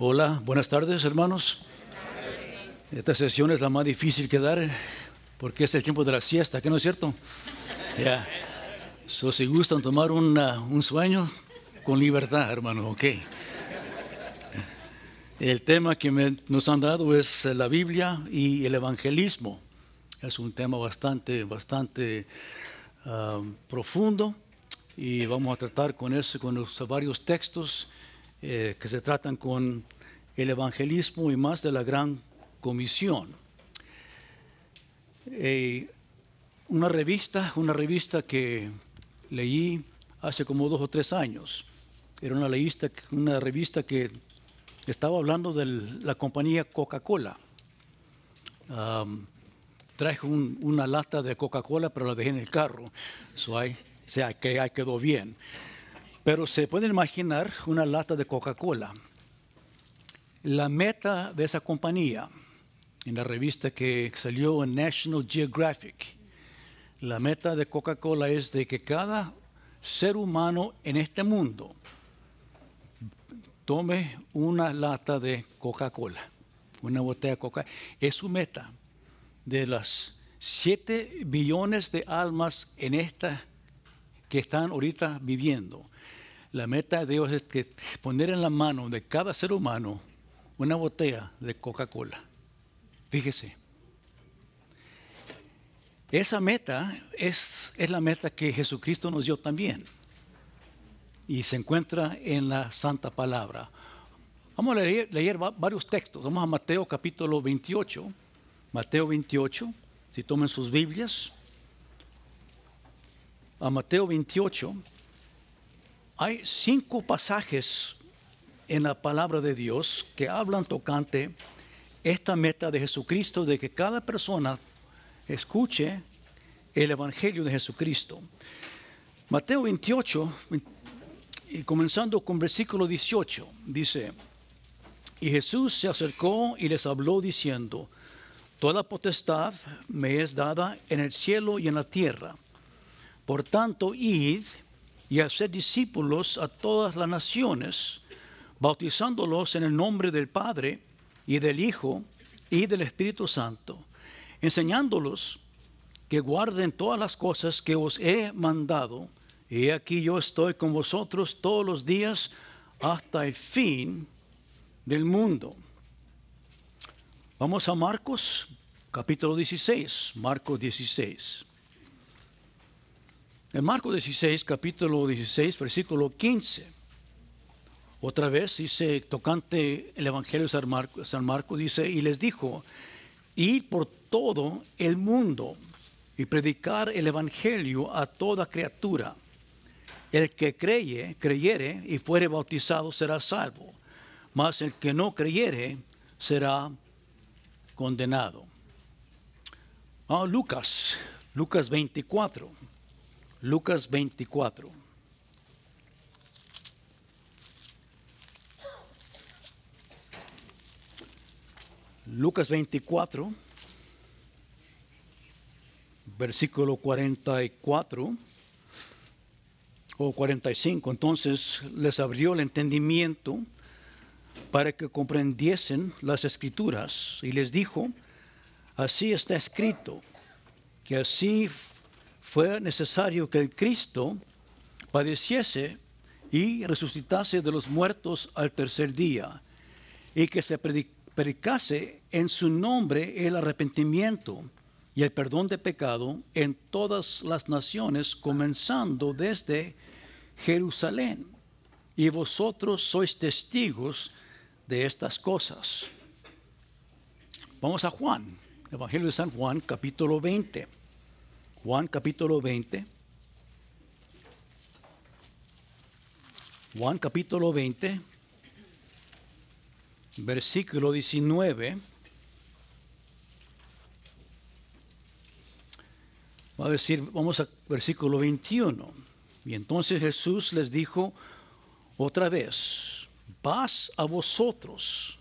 Hola, buenas tardes hermanos. Esta sesión es la más difícil que dar porque es el tiempo de la siesta, ¿qué no es cierto? si gustan tomar un sueño, con libertad, hermano, ok. El tema que nos han dado es la Biblia y el evangelismo. Es un tema bastante, bastante ah, profundo y vamos a tratar con eso, con los varios textos eh, que se tratan con el evangelismo y más de la gran comisión. Eh, una revista, una revista que leí hace como dos o tres años. Era una, una revista que estaba hablando de la compañía Coca-Cola. traje una lata de Coca-Cola, pero la dejé en el carro. o sea, que ahí quedó bien. Pero se puede imaginar una lata de Coca-Cola. La meta de esa compañía, en la revista que salió en National Geographic, la meta de Coca-Cola es de que cada ser humano en este mundo tome una lata de Coca-Cola, una botella de Coca-Cola. Es su meta de las 7 billones de almas en esta que están ahorita viviendo. La meta de Dios es que poner en la mano de cada ser humano una botella de Coca-Cola. Fíjese. Esa meta es, es, la meta que Jesucristo nos dio también. Y se encuentra en la Santa Palabra. Vamos a leer, varios textos. Vamos a Mateo capítulo 28. Mateo 28, si tomen sus Biblias. A Mateo 28 hay cinco pasajes en la palabra de Dios que hablan tocante esta meta de Jesucristo de que cada persona escuche el Evangelio de Jesucristo. Mateo 28, y comenzando con versículo 18, dice, y Jesús se acercó y les habló diciendo, Toda potestad me es dada en el cielo y en la tierra. Por tanto, id y hacer discípulos a todas las naciones, bautizándolos en el nombre del Padre y del Hijo y del Espíritu Santo, enseñándolos que guarden todas las cosas que os he mandado. Y aquí yo estoy con vosotros todos los días hasta el fin del mundo. Vamos a Marcos capítulo 16, Marcos 16. En Marcos 16, capítulo 16, versículo 15. Otra vez dice, tocante el Evangelio de San Marcos, San dice, y les dijo, y por todo el mundo y predicar el Evangelio a toda criatura. El que creye, creyere y fuere bautizado será salvo, mas el que no creyere será condenado. Ah, Lucas, Lucas 24 Lucas 24. Lucas 24, versículo 44 o 45. Entonces les abrió el entendimiento para que comprendiesen las escrituras y les dijo, así está escrito, que así fue necesario que el Cristo padeciese y resucitase de los muertos al tercer día, y que se predicase en su nombre el arrepentimiento y el perdón de pecado en todas las naciones, comenzando desde Jerusalén. Y vosotros sois testigos de estas cosas. Vamos a Juan, Evangelio de San Juan, capítulo 20. Juan capítulo 20. Juan capítulo 20, versículo 19. Va a decir, vamos a versículo 21. Y entonces Jesús les dijo otra vez, paz a vosotros,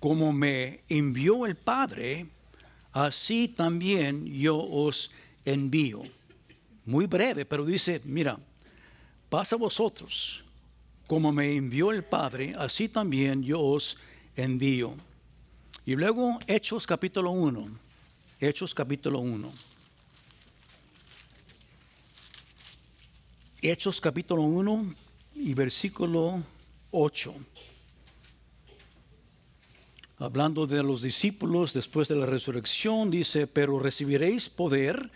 como me envió el Padre, así también yo os envío envío. Muy breve, pero dice, mira, pasa vosotros, como me envió el Padre, así también yo os envío. Y luego Hechos capítulo 1, Hechos capítulo 1. Hechos capítulo 1 y versículo 8. Hablando de los discípulos después de la resurrección, dice, pero recibiréis poder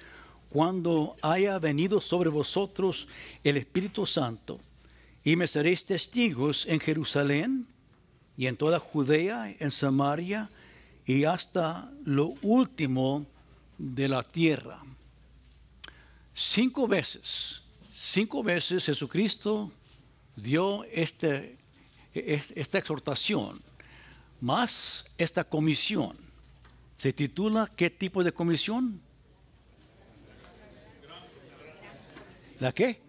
cuando haya venido sobre vosotros el Espíritu Santo, y me seréis testigos en Jerusalén y en toda Judea, en Samaria y hasta lo último de la tierra. Cinco veces, cinco veces Jesucristo dio este, esta exhortación, más esta comisión. Se titula ¿Qué tipo de comisión? ¿La qué?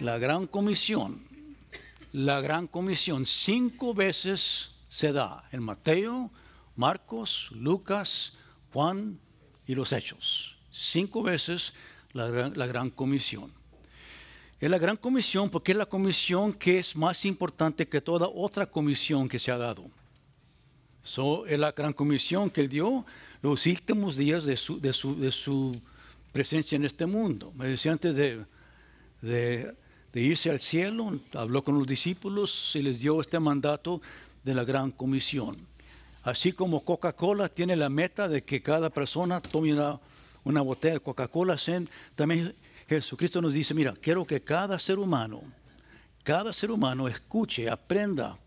La gran comisión. La gran comisión cinco veces se da en Mateo, Marcos, Lucas, Juan y los Hechos. Cinco veces la gran, comisión. Es la gran comisión porque es la comisión que es más importante que toda otra comisión que se ha dado. es la gran comisión que él dio los últimos días de su, de su, de su presencia en este mundo. Me decía antes de, de, irse al cielo, habló con los discípulos y les dio este mandato de la gran comisión. Así como Coca-Cola tiene la meta de que cada persona tome una, botella de Coca-Cola, también Jesucristo nos dice, mira, quiero que cada ser humano, cada ser humano escuche, aprenda,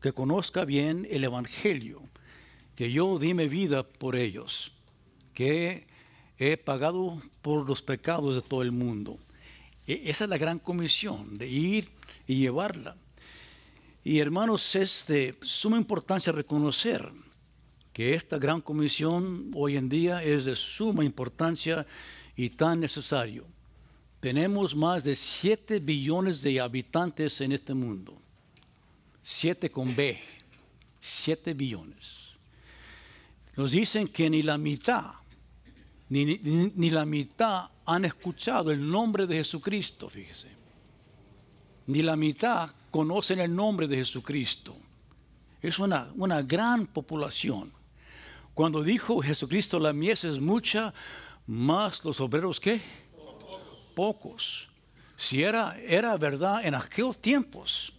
que conozca bien el Evangelio, que yo di mi vida por ellos, que he pagado por los pecados de todo el mundo. E, esa es la gran comisión, de ir y llevarla. Y hermanos, es de suma importancia reconocer que esta gran comisión hoy en día es de suma importancia y tan necesario. Tenemos más de 7 billones de habitantes en este mundo. 7 con B. 7 billones. Nos dicen que ni la mitad ni, la mitad han escuchado el nombre de Jesucristo, fíjese. Ni la mitad conocen el nombre de Jesucristo. Es una, una gran población. Cuando dijo Jesucristo, la mies es mucha, más los obreros que Pocos. Si era, era verdad en aquellos tiempos,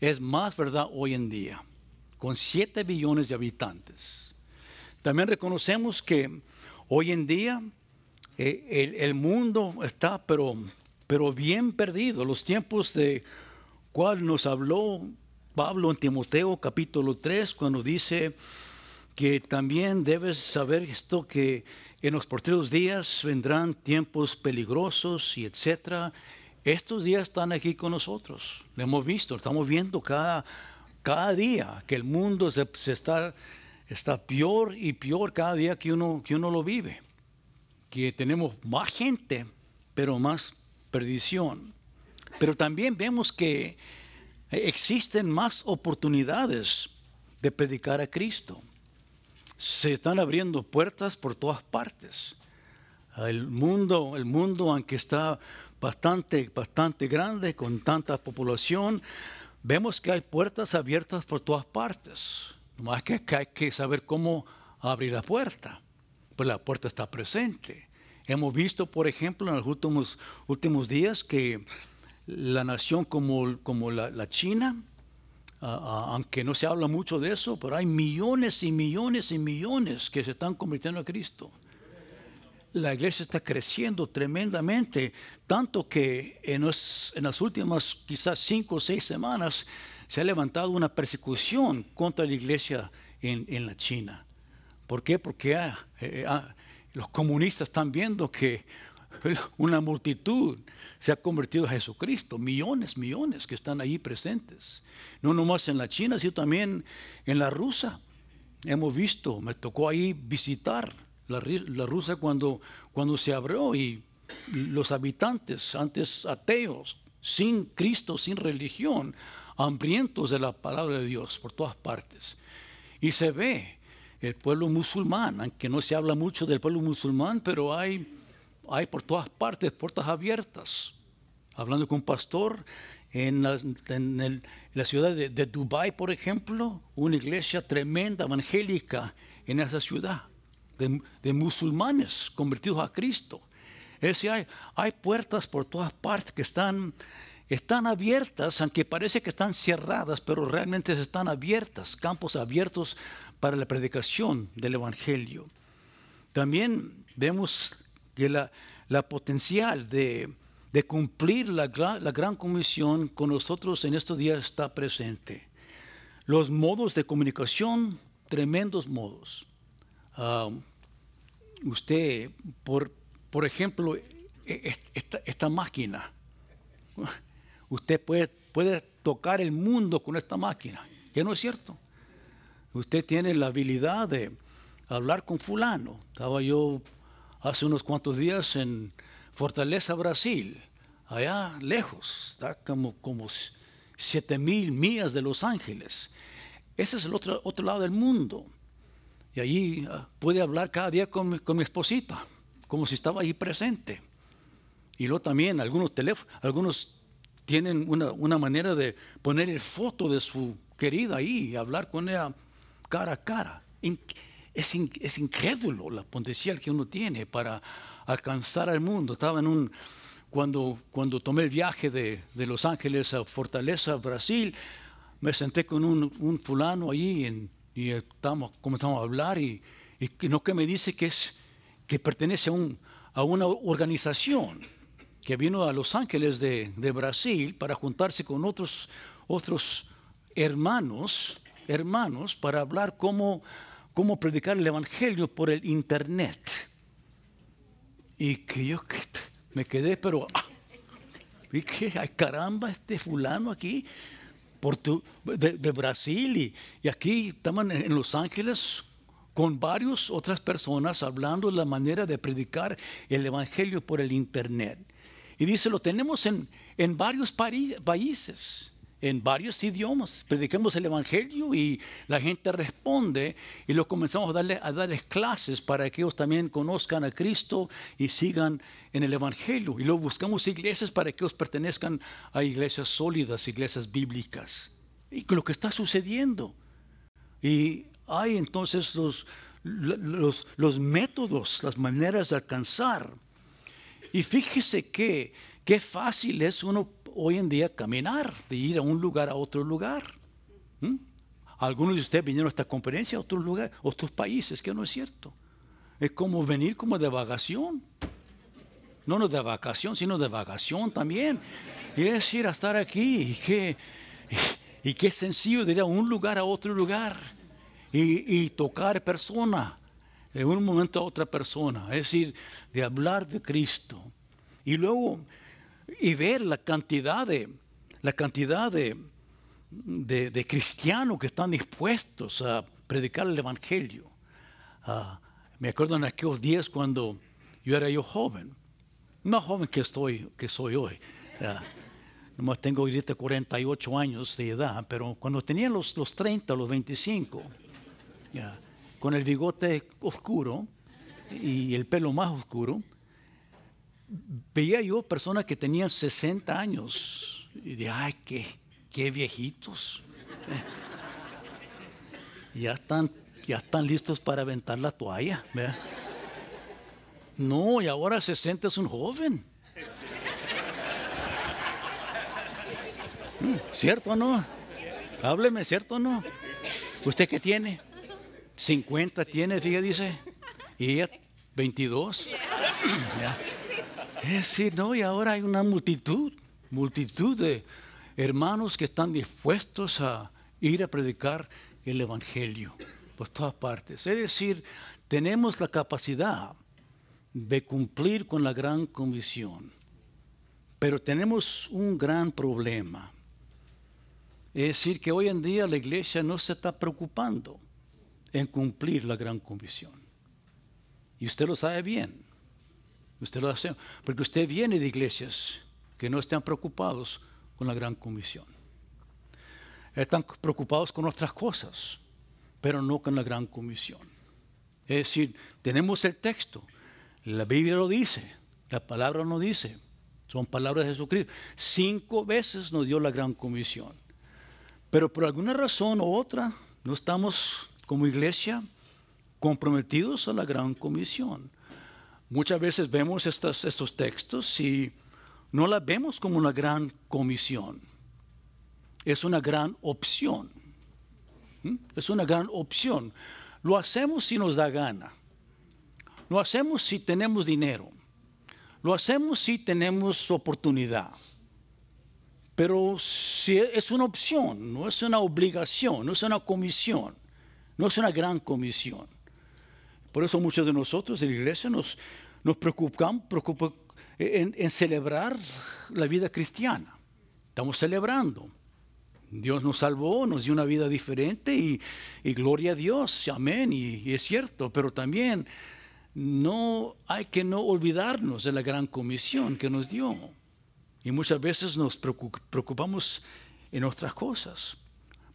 es más verdad hoy en día, con 7 billones de habitantes. También reconocemos que Hoy en día eh, el, mundo está pero, pero bien perdido. Los tiempos de cual nos habló Pablo en Timoteo capítulo 3 cuando dice que también debes saber esto que en los próximos días vendrán tiempos peligrosos y etcétera. Estos días están aquí con nosotros. Lo hemos visto, estamos viendo cada, cada día que el mundo se, se está está peor y peor cada día que uno, que uno lo vive. Que tenemos más gente, pero más perdición. Pero también vemos que existen más oportunidades de predicar a Cristo. Se están abriendo puertas por todas partes. El mundo, el mundo aunque está bastante, bastante grande, con tanta población, vemos que hay puertas abiertas por todas partes. Más que, hay que saber cómo abrir la puerta. Pues la puerta está presente. Hemos visto, por ejemplo, en los últimos, últimos días que la nación como, como la, China, aunque no se habla mucho de eso, pero hay millones y millones y millones que se están convirtiendo a Cristo. La iglesia está creciendo tremendamente, tanto que en, en las últimas quizás cinco o seis semanas se ha levantado una persecución contra la iglesia en, la China. ¿Por qué? Porque ah, eh, eh, ah, los comunistas están viendo que una multitud se ha convertido a Jesucristo, millones, millones que están allí presentes. No nomás en la China, sino también en la rusa. Hemos visto, me tocó ahí visitar la, la rusa cuando, cuando se abrió y los habitantes, antes ateos, sin Cristo, sin religión, hambrientos de la palabra de Dios por todas partes. Y se ve el pueblo musulmán, aunque no se habla mucho del pueblo musulmán, pero hay, hay por todas partes puertas abiertas. Hablando con un pastor en la, ciudad de, de Dubái, por ejemplo, una iglesia tremenda, evangélica, en esa ciudad, de, musulmanes convertidos a Cristo. Es hay, hay, puertas por todas partes que están están abiertas, aunque parece que están cerradas, pero realmente están abiertas, campos abiertos para la predicación del Evangelio. También vemos que la, potencial de, cumplir la, gran comisión con nosotros en estos días está presente. Los modos de comunicación, tremendos modos. Ah, usted, por, por ejemplo, e, e, esta, esta máquina, Usted puede, puede tocar el mundo con esta máquina, que no es cierto. Usted tiene la habilidad de hablar con fulano. Estaba yo hace unos cuantos días en Fortaleza, Brasil, allá lejos, está como, como 7 mil millas de Los Ángeles. Ese es el otro, otro lado del mundo. Y allí ah, puede hablar cada día con, con, mi esposita, como si estaba allí presente. Y luego también algunos teléfonos, algunos tienen una, una manera de poner el foto de su querida ahí y hablar con ella cara a cara. Es, es incrédulo la potencial que uno tiene para alcanzar al mundo. Estaba en un, cuando, cuando tomé el viaje de, de Los Ángeles a Fortaleza, Brasil, me senté con un, un fulano ahí en, y estamos, comenzamos a hablar y, y no que me dice que, es, que pertenece a, un, a una organización que vino a Los Ángeles de, de Brasil para juntarse con otros, otros hermanos, hermanos, para hablar cómo, cómo predicar el Evangelio por el Internet. Y que yo me quedé, pero, vi ah, que, ay caramba, este fulano aquí, por de, de, Brasil, y, aquí estaban en Los Ángeles con varios otras personas hablando la manera de predicar el Evangelio por el Internet. Y dice, lo tenemos en, varios países, en varios idiomas. Predicamos el Evangelio y la gente responde y lo comenzamos a, darle, a darles clases para que ellos también conozcan a Cristo y sigan en el Evangelio. Y luego buscamos iglesias para que ellos pertenezcan a iglesias sólidas, iglesias bíblicas. Y lo que está sucediendo. Y hay entonces los, los métodos, las maneras de alcanzar y fíjese que qué fácil es uno hoy en día caminar, de ir a un lugar a otro lugar. Algunos de ustedes vinieron a esta conferencia a otros lugares, otros países, que no es cierto. Es como venir como de vacación. No, no de vacación, sino de vacación también. Y es ir a estar aquí. Y qué, sencillo de ir a un lugar a otro lugar. y tocar personas de un momento a otra persona, es decir, de hablar de Cristo. Y luego, y ver la cantidad de, la cantidad de, de, cristianos que están dispuestos a predicar el Evangelio. Ah, me acuerdo en aquellos días cuando yo era yo joven, más joven que, estoy, que soy hoy. Ah, nomás tengo ahorita 48 años de edad, pero cuando tenía los, los 30, los 25, con el bigote oscuro y el pelo más oscuro, veía yo personas que tenían 60 años y de, ay, qué, qué viejitos. Eh, ya, están, ya están listos para aventar la toalla. No, y ahora 60 es un joven. Mm, ¿Cierto o no? Hábleme, ¿cierto o no? ¿Usted qué tiene? 50 tiene, fíjate, dice. Y ella 22. Es decir, no, y ahora hay una multitud, multitud de hermanos que están dispuestos a ir a predicar el Evangelio por todas partes. Es decir, tenemos la capacidad de cumplir con la gran comisión, pero tenemos un gran problema. Es decir, que hoy en día la iglesia no se está preocupando en cumplir la gran comisión. Y usted lo sabe bien. Usted lo hace. Porque usted viene de iglesias que no están preocupados con la gran comisión. Están preocupados con otras cosas, pero no con la gran comisión. Es decir, tenemos el texto. La Biblia lo dice. La palabra no dice. Son palabras de Jesucristo. Cinco veces nos dio la gran comisión. Pero por alguna razón u otra no estamos como iglesia comprometidos a la gran comisión. Muchas veces vemos estos textos y no la vemos como una gran comisión. Es una gran opción. ¿Mm? Es una gran opción. Lo hacemos si nos da gana. Lo hacemos si tenemos dinero. Lo hacemos si tenemos oportunidad. Pero si es una opción, no es una obligación, no es una comisión. No es una gran comisión. Por eso muchos de nosotros en la iglesia nos, nos preocupamos, e, en, celebrar la vida cristiana. Estamos celebrando. Dios nos salvó, nos dio una vida diferente y, gloria a Dios, amén, y, y es cierto, pero también no hay que no olvidarnos de la gran comisión que nos dio. Y muchas veces nos preocupamos en otras cosas.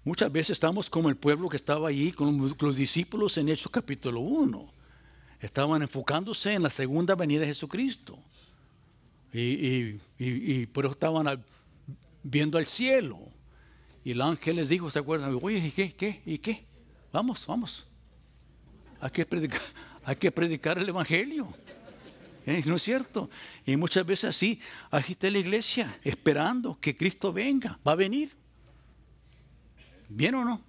Muchas veces estamos como el pueblo que estaba allí, con los discípulos en Hechos capítulo 1. Estaban enfocándose en la segunda venida de Jesucristo. Y, por eso estaban viendo al cielo. Y el ángel les dijo, ¿se acuerdan? Oye, ¿y qué? ¿Y qué? Vamos, vamos. Hay que predicar, hay que predicar el Evangelio. ¿Eh? ¿No es cierto? Y muchas veces así, está la iglesia, esperando que Cristo venga. Va a venir, ¿Bien o no?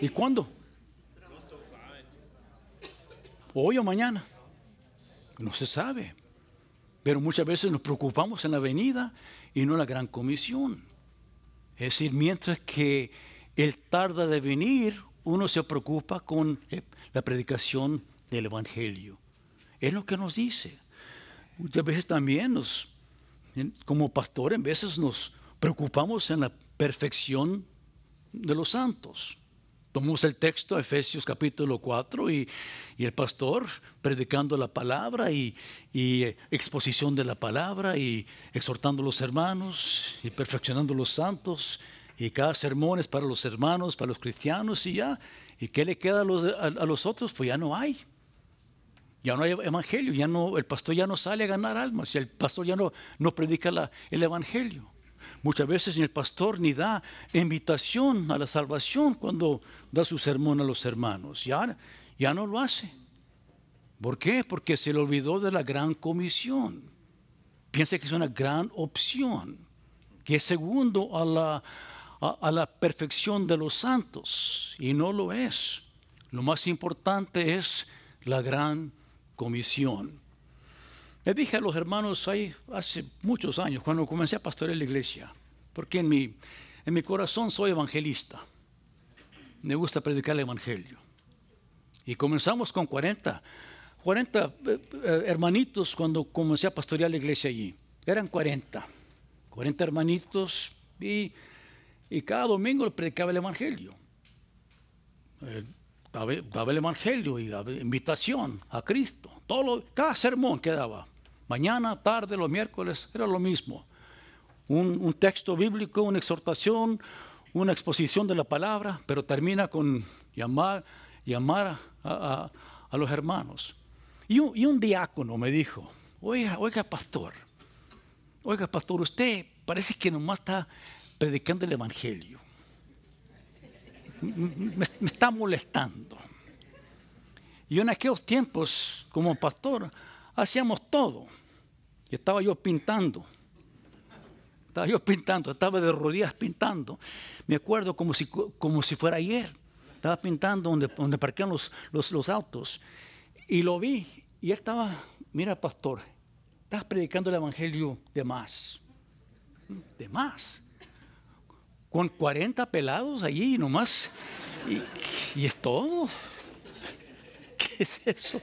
¿Y cuándo? Hoy o mañana. No se sabe. Pero muchas veces nos preocupamos en la venida y no en la gran comisión. Es decir, mientras que Él tarda de venir, uno se preocupa con eh, la predicación del Evangelio. Es lo que nos dice. Muchas veces también nos, como pastor en veces nos preocupamos en la perfección de los santos. Tomamos el texto, Efesios capítulo 4, y, el pastor predicando la palabra y, eh, exposición de la palabra y exhortando a los hermanos y perfeccionando a los santos. Y cada sermón es para los hermanos, para los cristianos y ya. ¿Y qué le queda a los, otros? Pues ya no hay. Ya no hay evangelio, ya no, el pastor ya no sale a ganar almas, el pastor ya no, no predica el evangelio. Muchas veces ni el pastor ni da invitación a la salvación cuando da su sermón a los hermanos. Ya, ya no lo hace. ¿Por qué? Porque se le olvidó de la gran comisión. Piensa que es una gran opción, que es segundo a la perfección de los santos, y no lo es. Lo más importante es la gran comisión. Le dije a los hermanos ahí hace muchos años, cuando comencé a pastorear la iglesia, porque en mi, en mi corazón soy evangelista. Me gusta predicar el evangelio. Y comenzamos con 40, 40 eh, eh, hermanitos cuando comencé a pastorear la iglesia allí. Eran 40, 40 hermanitos y, cada domingo predicaba el evangelio. Eh, daba, el evangelio y daba invitación a Cristo. cada sermón que daba mañana, tarde, los miércoles, era lo mismo. Un, texto bíblico, una exhortación, una exposición de la palabra, pero termina con llamar, llamar a, los hermanos. Y un, diácono me dijo, oiga, oiga pastor, oiga pastor, usted parece que nomás está predicando el Evangelio. me está molestando. Y en aquellos tiempos, como pastor, hacíamos todo estaba yo pintando. Estaba yo pintando, estaba de rodillas pintando. Me acuerdo como si, como si fuera ayer. Estaba pintando donde, donde parquean los, los, autos. Y lo vi. Y él estaba, mira, pastor, estás predicando el evangelio de más. De más. Con 40 pelados allí nomás. Y, y es todo. ¿Qué es eso?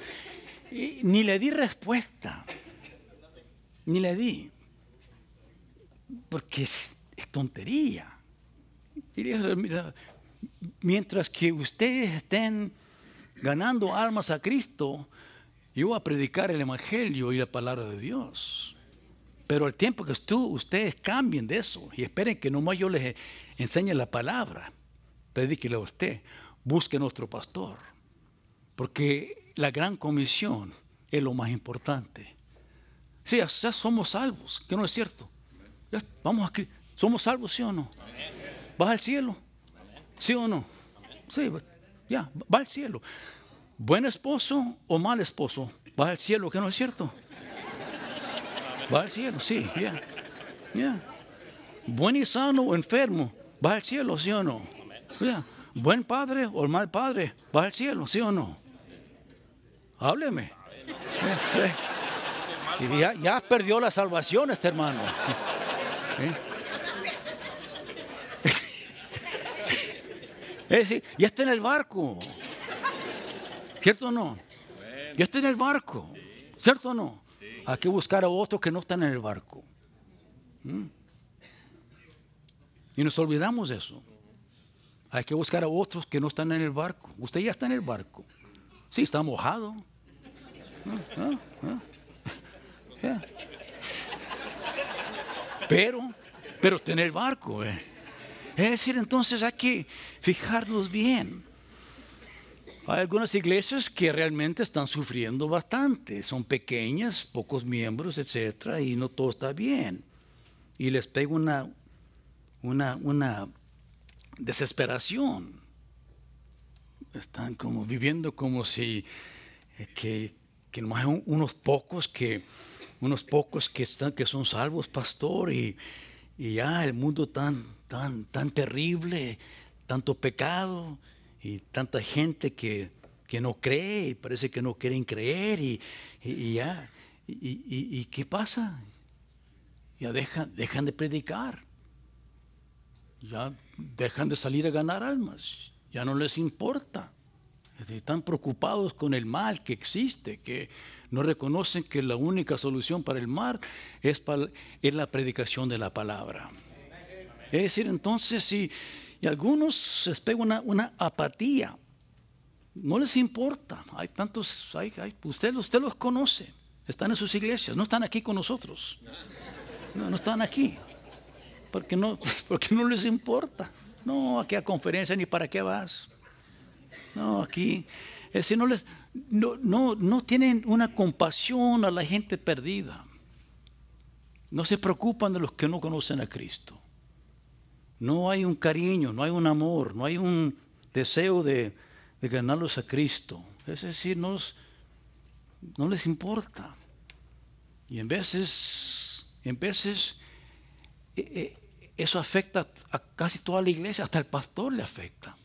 ni le di respuesta ni le di. Porque es, tontería. Mientras que ustedes estén ganando almas a Cristo, yo voy a predicar el Evangelio y la palabra de Dios. Pero al tiempo que tú ustedes cambien de eso y esperen que nomás yo les enseñe la palabra. Predíquele a usted, busque a nuestro pastor. Porque la gran comisión es lo más importante. Sí, ya somos salvos, que no es cierto. vamos aquí. ¿Somos salvos, sí o no? ¿Vas al cielo? ¿Sí o no? Sí, pues, ya, va al cielo. ¿Buen esposo o mal esposo? Va al cielo, que no es cierto. Va al cielo, sí, ya. Buen y sano o enfermo, va al cielo, sí o no. Buen padre o mal padre, va al cielo, sí o no. Hábleme. Y ya, ya perdió la salvación este hermano. ¿Eh? Es ya está en el barco. ¿Cierto o no? Ya está en el barco. ¿Cierto o no? Hay que buscar a otros que no están en el barco. ¿Mm? Y nos olvidamos de eso. Hay que buscar a otros que no están en el barco. Usted ya está en el barco. Sí, está mojado. ¿Ah, pero, pero tener barco. Eh. Es decir, entonces hay que fijarnos bien. Hay algunas iglesias que realmente están sufriendo bastante, son pequeñas, pocos miembros, etcétera, y no todo está bien. Y les pega una, una, una desesperación. Están como viviendo como si eh, que, que hay unos pocos que, unos pocos que, están, que son salvos, pastor, y, ya el mundo tan, tan, tan terrible, tanto pecado y tanta gente que, que no cree y parece que no quieren creer y, ya. Y, qué pasa? Ya dejan de predicar, ya dejan de salir a ganar almas, ya no les importa. Están preocupados con el mal que existe, que, no reconocen que la única solución para el mar es, la predicación de la palabra. Es decir, entonces, si y algunos se pega una, apatía, no les importa. Hay tantos, usted, usted los conoce, están en sus iglesias, no están aquí con nosotros. No, están aquí, porque no, porque no les importa. No, aquí a conferencia ni para qué vas. No, aquí. Es decir, no les, no, no, tienen una compasión a la gente perdida. No se preocupan de los que no conocen a Cristo. No hay un cariño, no hay un amor, no hay un deseo de, ganarlos a Cristo. Es decir, no les importa. Y en veces, en veces, e, e, eso afecta a casi toda la iglesia, hasta el pastor le afecta.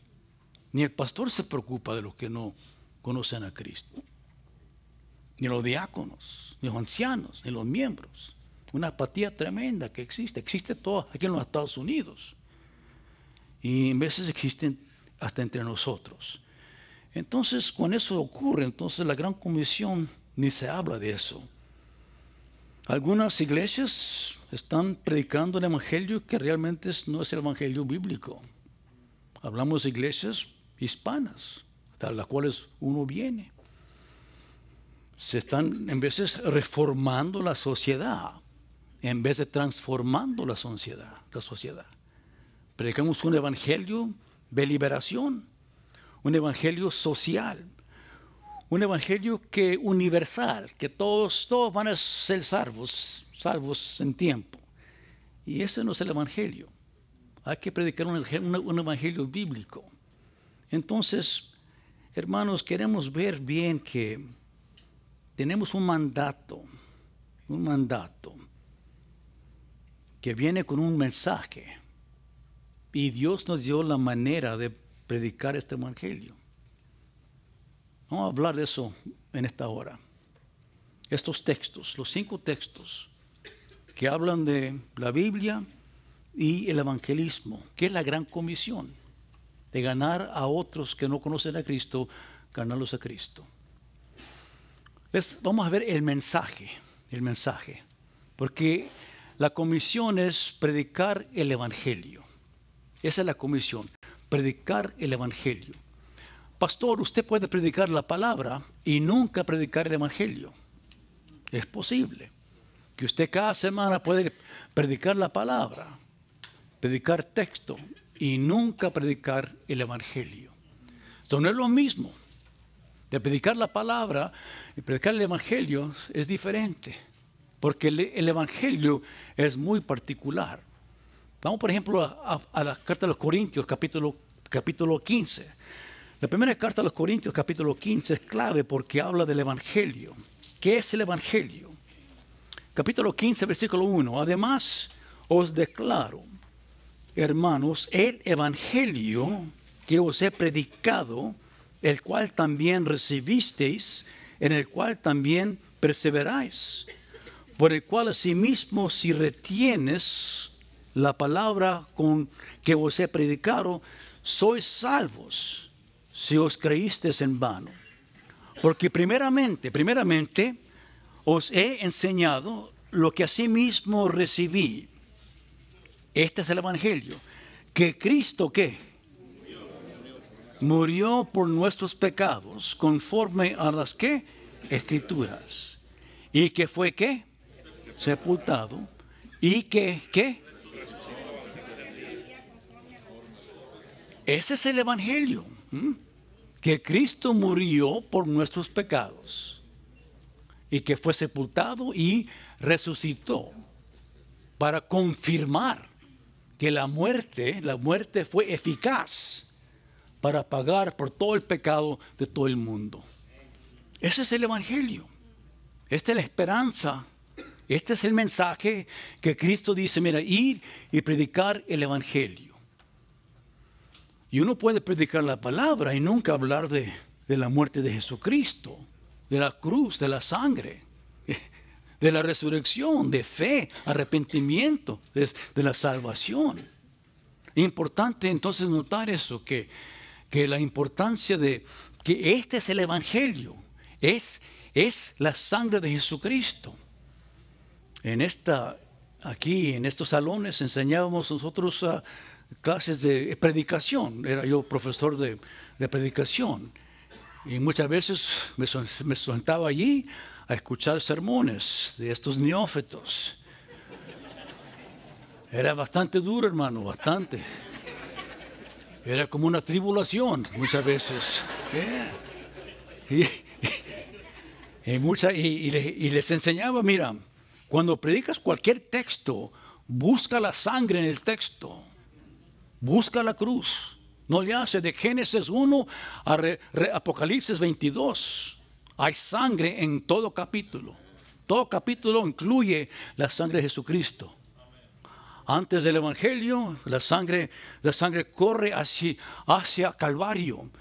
Ni el pastor se preocupa de los que no conocen a Cristo. Ni los diáconos, ni los ancianos, ni los miembros. Una apatía tremenda que existe. Existe todo aquí en los Estados Unidos. Y en veces existen hasta entre nosotros. Entonces, cuando eso ocurre, entonces la gran comisión ni se habla de eso. Algunas iglesias están predicando el evangelio que realmente no es el evangelio bíblico. Hablamos de iglesias hispanas, a las cuales uno viene. Se están en veces reformando la sociedad, en vez de transformando la sociedad. La sociedad. Predicamos un evangelio de liberación, un evangelio social, un evangelio que universal, que todos, todos van a ser salvos, salvos en tiempo. Y ese no es el evangelio. Hay que predicar un, un evangelio bíblico. Entonces, Hermanos, queremos ver bien que tenemos un mandato, un mandato que viene con un mensaje. Y Dios nos dio la manera de predicar este evangelio. Vamos a hablar de eso en esta hora. Estos textos, los cinco textos que hablan de la Biblia y el evangelismo, que es la gran comisión de ganar a otros que no conocen a Cristo, ganarlos a Cristo. vamos a ver el mensaje, el mensaje, porque la comisión es predicar el Evangelio. Esa es la comisión, predicar el Evangelio. Pastor, usted puede predicar la palabra y nunca predicar el Evangelio. Es posible que usted cada semana puede predicar la palabra, predicar texto, y nunca predicar el Evangelio. Esto no es lo mismo. De predicar la palabra y predicar el Evangelio es diferente, porque el, Evangelio es muy particular. Vamos, por ejemplo, a, la carta de los Corintios, capítulo, capítulo 15. La primera carta de los Corintios, capítulo 15, es clave porque habla del Evangelio. ¿Qué es el Evangelio? Capítulo 15, versículo 1. Además, os declaro hermanos, el Evangelio que os he predicado, el cual también recibisteis, en el cual también perseveráis, por el cual asimismo si retienes la palabra con que os he predicado, sois salvos si os creísteis en vano. Porque primeramente, primeramente, os he enseñado lo que asimismo recibí este es el Evangelio. Que Cristo qué? Murió por nuestros pecados conforme a las qué? Escrituras. Y que fue qué? Sepultado. Y que qué? Ese es el Evangelio. Que Cristo murió por nuestros pecados. Y que fue sepultado y resucitó para confirmar que la muerte, la muerte fue eficaz para pagar por todo el pecado de todo el mundo. Ese es el Evangelio. Esta es la esperanza. Este es el mensaje que Cristo dice, mira, ir y predicar el Evangelio. Y uno puede predicar la palabra y nunca hablar de, de la muerte de Jesucristo, de la cruz, de la sangre de la resurrección, de fe, arrepentimiento, de, la salvación. Importante entonces notar eso, que, que la importancia de que este es el Evangelio, es, es la sangre de Jesucristo. En esta, aquí, en estos salones, enseñábamos nosotros ah, clases de predicación. Era yo profesor de, de predicación. Y muchas veces me, sentaba allí a escuchar sermones de estos neófetos Era bastante duro, hermano, bastante. Era como una tribulación muchas veces. Y, y, les enseñaba, mira, cuando predicas cualquier texto, busca la sangre en el texto, busca la cruz. No le hace de Génesis 1 a Apocalipsis 22. Hay sangre en todo capítulo. Todo capítulo incluye la sangre de Jesucristo. Antes del Evangelio, la sangre, la sangre corre hacia, hacia Calvario.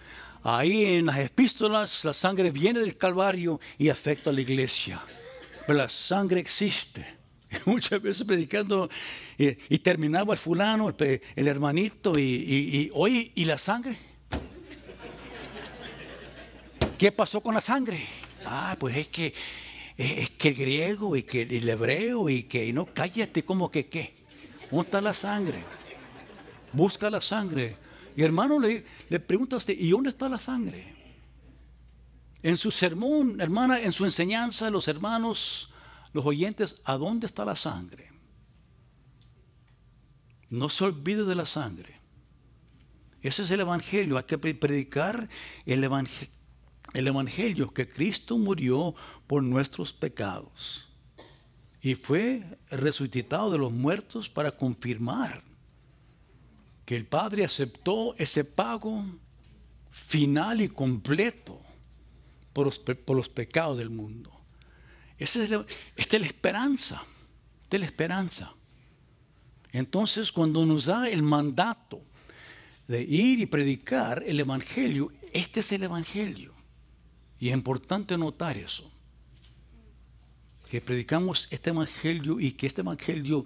Ahí en las epístolas, la sangre viene del Calvario y afecta a la iglesia. Pero la sangre existe. Muchas veces predicando eh, y, terminaba el fulano, el, hermanito, y, y, ¿y la sangre? ¿Qué pasó con la sangre? Ah, pues es que, es que el griego y que el hebreo y que, no, cállate, como que qué. ¿Dónde está la sangre? Busca la sangre. Y hermano, le, le pregunta a usted, ¿y dónde está la sangre? En su sermón, hermana, en su enseñanza, los hermanos, los oyentes, ¿a dónde está la sangre? No se olvide de la sangre. Ese es el Evangelio. Hay que predicar el evangelio, el Evangelio, que Cristo murió por nuestros pecados y fue resucitado de los muertos para confirmar que el Padre aceptó ese pago final y completo por los, pecados del mundo. es esta es la esperanza, esta es la esperanza. Entonces, cuando nos da el mandato de ir y predicar el Evangelio, este es el Evangelio. Y es importante notar eso. Que predicamos este evangelio y que este evangelio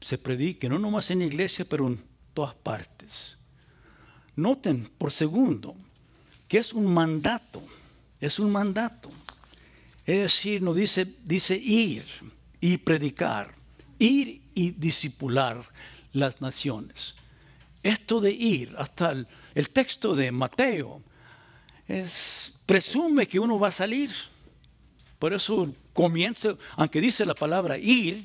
se predique no nomás en la iglesia, pero en todas partes. Noten, por segundo, que es un mandato, es un mandato. Es decir, nos dice, dice ir y predicar, ir y disipular las naciones. Esto de ir, hasta el texto de Mateo, es presume que uno va a salir. Por eso comienza, aunque dice la palabra ir,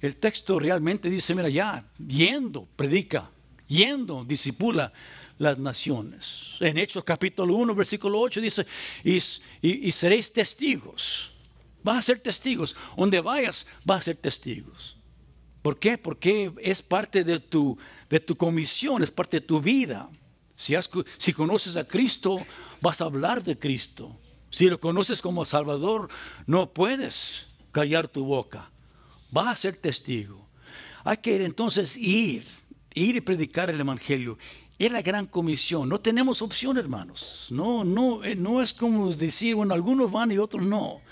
el texto realmente dice, mira, ya, yendo, predica, yendo, disipula las naciones. En Hechos capítulo 1, versículo 8 dice, y, seréis testigos. Vas a ser testigos. Donde vayas, vas a ser testigos. ¿Por qué? Porque es parte de tu, de tu comisión, es parte de tu vida. Si, si conoces a Cristo, vas a hablar de Cristo. Si lo conoces como Salvador, no puedes callar tu boca. Vas a ser testigo. Hay que entonces ir, ir y predicar el Evangelio. Es la gran comisión. No tenemos opción, hermanos. No, no, eh, no es como decir, bueno, algunos van y otros no.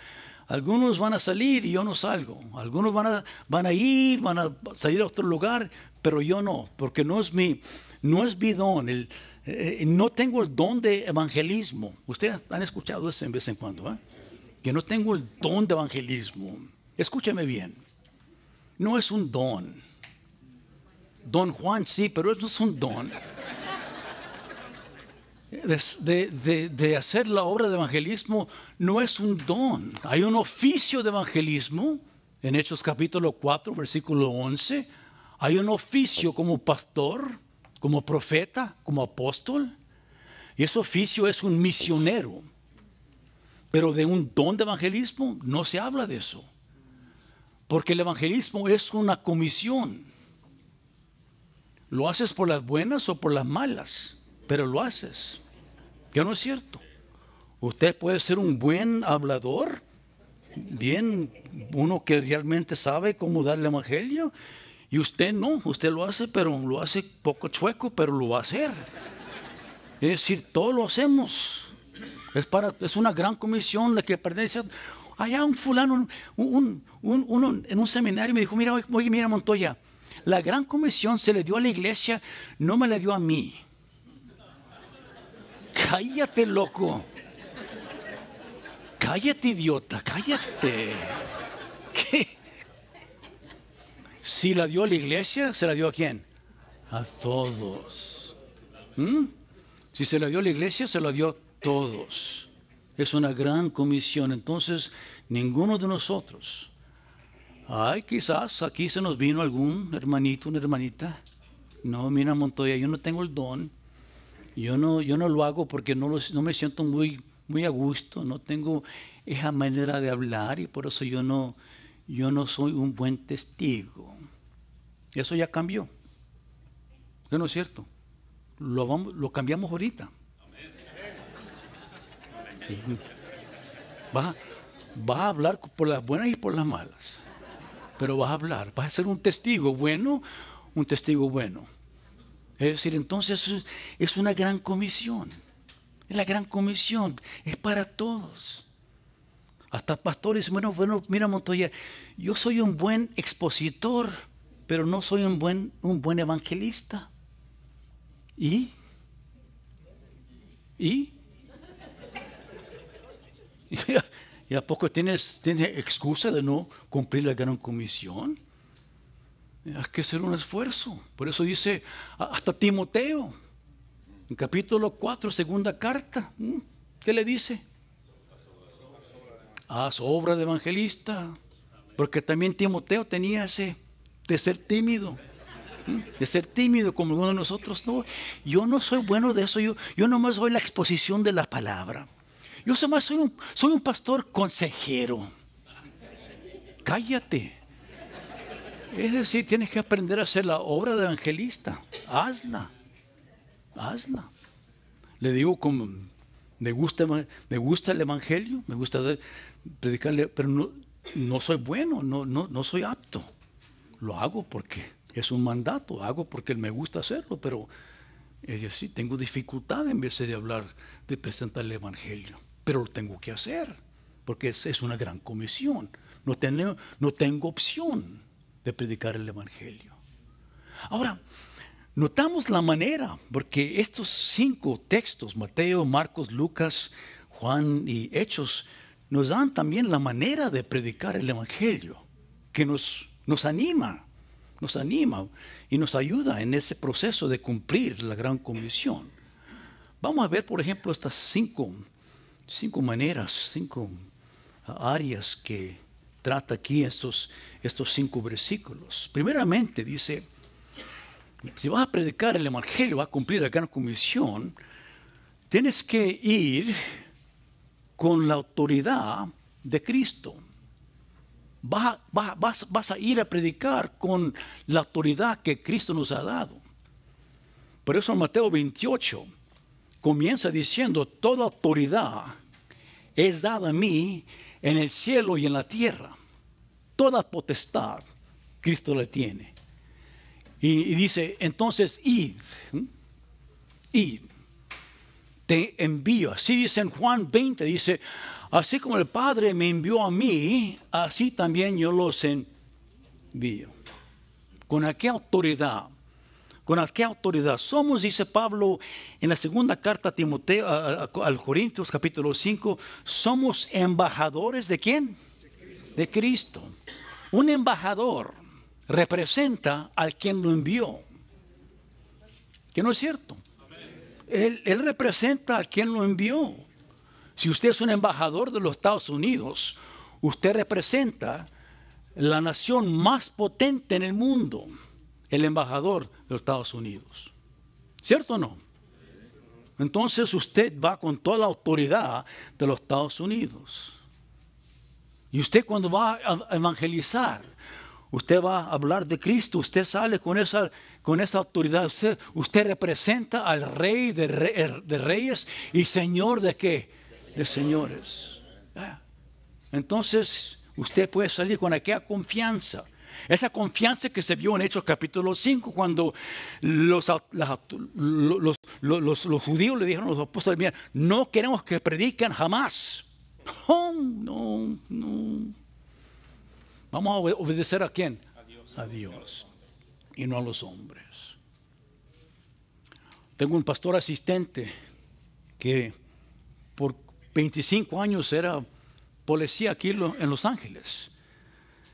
Algunos van a salir y yo no salgo. Algunos van a, van a ir, van a salir a otro lugar, pero yo no, porque no es mi, no es mi El, eh, eh, no tengo el don de evangelismo. Ustedes han escuchado eso en vez en cuando, ¿eh? que no tengo el don de evangelismo. Escúchame bien, no es un don. Don Juan sí, pero eso es un don. De, de, hacer la obra de evangelismo no es un don. Hay un oficio de evangelismo en Hechos capítulo 4, versículo 11. Hay un oficio como pastor como profeta, como apóstol. Y ese oficio es un misionero. Pero de un don de evangelismo no se habla de eso. Porque el evangelismo es una comisión. Lo haces por las buenas o por las malas, pero lo haces. Que no es cierto. Usted puede ser un buen hablador, bien, uno que realmente sabe cómo dar el evangelio, y usted no, usted lo hace, pero lo hace poco chueco, pero lo va a hacer. Es decir, todo lo hacemos. Es, para, es una gran comisión la que pertenece. Allá un fulano, uno en un seminario me dijo, mira, oye, mira Montoya, la gran comisión se le dio a la iglesia, no me la dio a mí. Cállate, loco. Cállate, idiota, cállate. Si la dio a la iglesia, ¿se la dio a quién? A todos. ¿Mm? Si se la dio a la iglesia, se la dio a todos. Es una gran comisión. Entonces, ninguno de nosotros. Ay, quizás aquí se nos vino algún hermanito, una hermanita. No, mira Montoya, yo no tengo el don. Yo no, yo no lo hago porque no, no me siento muy, muy a gusto. No tengo esa manera de hablar y por eso yo no, yo no soy un buen testigo. Eso ya cambió. Eso no es cierto? Lo, cambiamos ahorita. Va vas a hablar por las buenas y por las malas. Pero vas a hablar, vas a ser un testigo bueno, un testigo bueno. Es decir, entonces es una gran comisión. Es la gran comisión, es para todos. Hasta pastores, bueno, bueno, mira Montoya, yo soy un buen expositor, pero no soy un buen, un buen evangelista. ¿Y? ¿Y? ¿Y a poco tienes, tienes excusa de no cumplir la gran comisión? Hay que hacer un esfuerzo. Por eso dice hasta Timoteo, en capítulo 4, segunda carta, ¿qué le dice? haz obra de evangelista. Porque también Timoteo tenía ese de ser tímido. ¿eh? De ser tímido como uno de nosotros. No, yo no soy bueno de eso. Yo, yo nomás soy la exposición de la palabra. Yo nomás soy un, soy un pastor consejero. Cállate. Es decir, tienes que aprender a hacer la obra de evangelista. Hazla. Hazla. Le digo como me gusta, me gusta el Evangelio, me gusta predicarle, pero no, soy bueno, no, no, soy apto. Lo hago porque es un mandato, hago porque me gusta hacerlo, pero sí, tengo dificultad en vez de hablar, de presentar el Evangelio, pero lo tengo que hacer, porque es, es una gran comisión. No, tengo, no tengo opción de predicar el Evangelio. Ahora, Notamos la manera, porque estos cinco textos, Mateo, Marcos, Lucas, Juan y Hechos, nos dan también la manera de predicar el Evangelio, que nos, nos anima, nos anima y nos ayuda en ese proceso de cumplir la gran comisión. Vamos a ver, por ejemplo, estas cinco, maneras, cinco áreas que trata aquí estos, estos cinco versículos. Primeramente dice, si vas a predicar el Evangelio, vas a cumplir la gran comisión, tienes que ir con la autoridad de Cristo. Vas, a ir a predicar con la autoridad que Cristo nos ha dado. Por eso Mateo 28 comienza diciendo, toda autoridad es dada a mí en el cielo y en la tierra. Toda potestad Cristo le tiene. Y, dice, entonces, id, id, te envío. Así dice en Juan 20, dice, así como el Padre me envió a mí, así también yo los envío. ¿Con qué autoridad? ¿Con qué autoridad? Somos, dice Pablo en la segunda carta a Timoteo, al Corintios capítulo 5, somos embajadores de quién? De Cristo. Un embajador representa al quien lo envió. Que no es cierto. Él, representa al quien lo envió. Si usted es un embajador de los Estados Unidos, usted representa la nación más potente en el mundo, el embajador de los Estados Unidos. ¿Cierto o no? Entonces usted va con toda la autoridad de los Estados Unidos. Y usted cuando va a evangelizar, Usted va a hablar de Cristo, usted sale con esa, con esa autoridad, usted, usted representa al Rey de, er, Reyes y Señor de qué? De señores. Entonces, usted puede salir con aquella confianza. Esa confianza que se vio en Hechos capítulo 5, cuando los, los, judíos le dijeron a los apóstoles, mira, no queremos que prediquen jamás. no, no. Vamos a obedecer a quién? A Dios. a Dios. Y no a los hombres. Tengo un pastor asistente que por 25 años era policía aquí en Los Ángeles.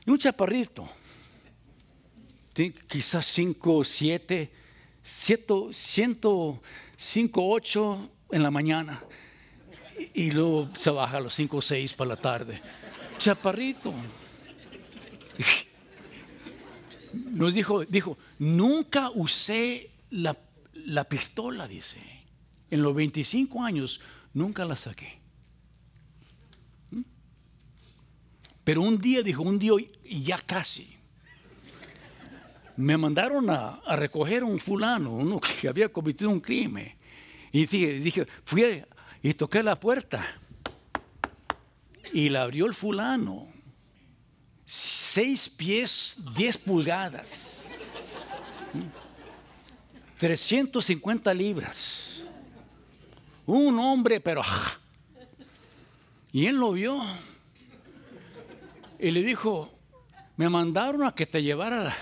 Y un chaparrito. Quizás 5, 7, 105, 8 en la mañana. Y, luego se baja a los 5, 6 para la tarde. Chaparrito Nos dijo, dijo, nunca usé la, pistola, dice. En los 25 años nunca la saqué. ¿Mm? Pero un día, dijo, un día ya casi. Me mandaron a, recoger a un fulano, uno que había cometido un crimen. Y dije, dije fui y toqué la puerta. Y la abrió el fulano. 6 pies 10 pulgadas, 350 libras. Un hombre, pero... Ah. Y él lo vio y le dijo, me mandaron a que te llevara... La...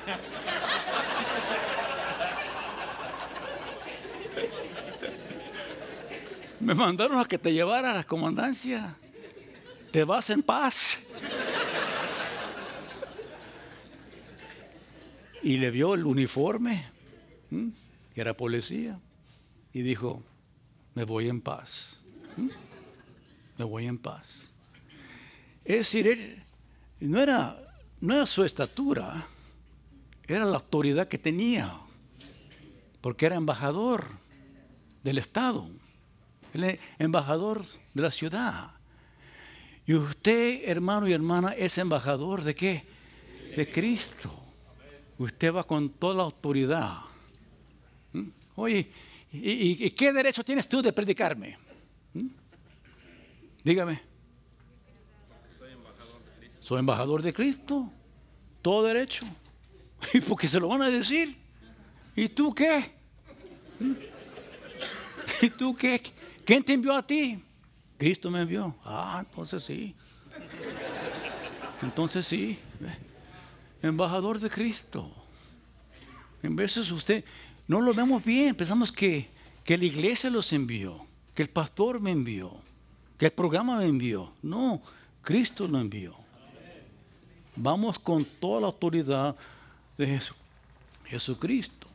Me mandaron a que te llevara a la comandancia. Te vas en paz. y le vio el uniforme, Que era policía, y dijo, me voy en paz, me voy en paz. Es decir, él no era, no era su estatura, era la autoridad que tenía, porque era embajador del Estado, el embajador de la ciudad. Y usted, hermano y hermana, es embajador de qué? De Cristo usted va con toda la autoridad. ¿Mm? Oye, ¿y, y, qué derecho tienes tú de predicarme? ¿Mm? Dígame. Soy embajador de Cristo. Todo derecho. ¿Y por qué se lo van a decir? ¿Y tú qué? ¿Mm? ¿Y tú qué? ¿Quién te envió a ti? Cristo me envió. Ah, entonces sí. Entonces sí embajador de Cristo. En veces usted, no lo vemos bien, pensamos que, la iglesia los envió, que el pastor me envió, que el programa me envió. No, Cristo lo envió. Vamos con toda la autoridad de Jesucristo.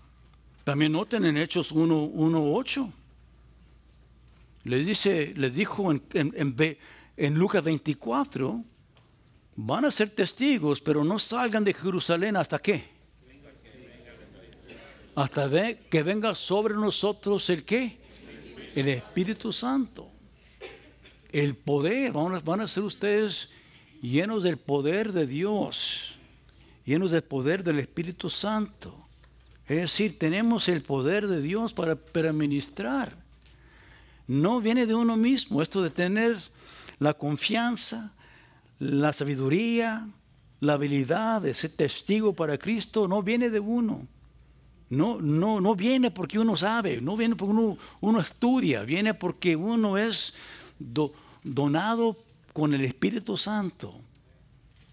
También noten en Hechos 1, 1 8. Les, dice, le dijo en, en, en Lucas 24 van a ser testigos, pero no salgan de Jerusalén hasta qué? Hasta que venga sobre nosotros el qué? El Espíritu Santo. El poder. Van a ser ustedes llenos del poder de Dios. Llenos del poder del Espíritu Santo. Es decir, tenemos el poder de Dios para, para ministrar. No viene de uno mismo esto de tener la confianza, la sabiduría, la habilidad de ser testigo para Cristo no viene de uno. No, no, no viene porque uno sabe, no viene porque uno, uno estudia, viene porque uno es donado con el Espíritu Santo.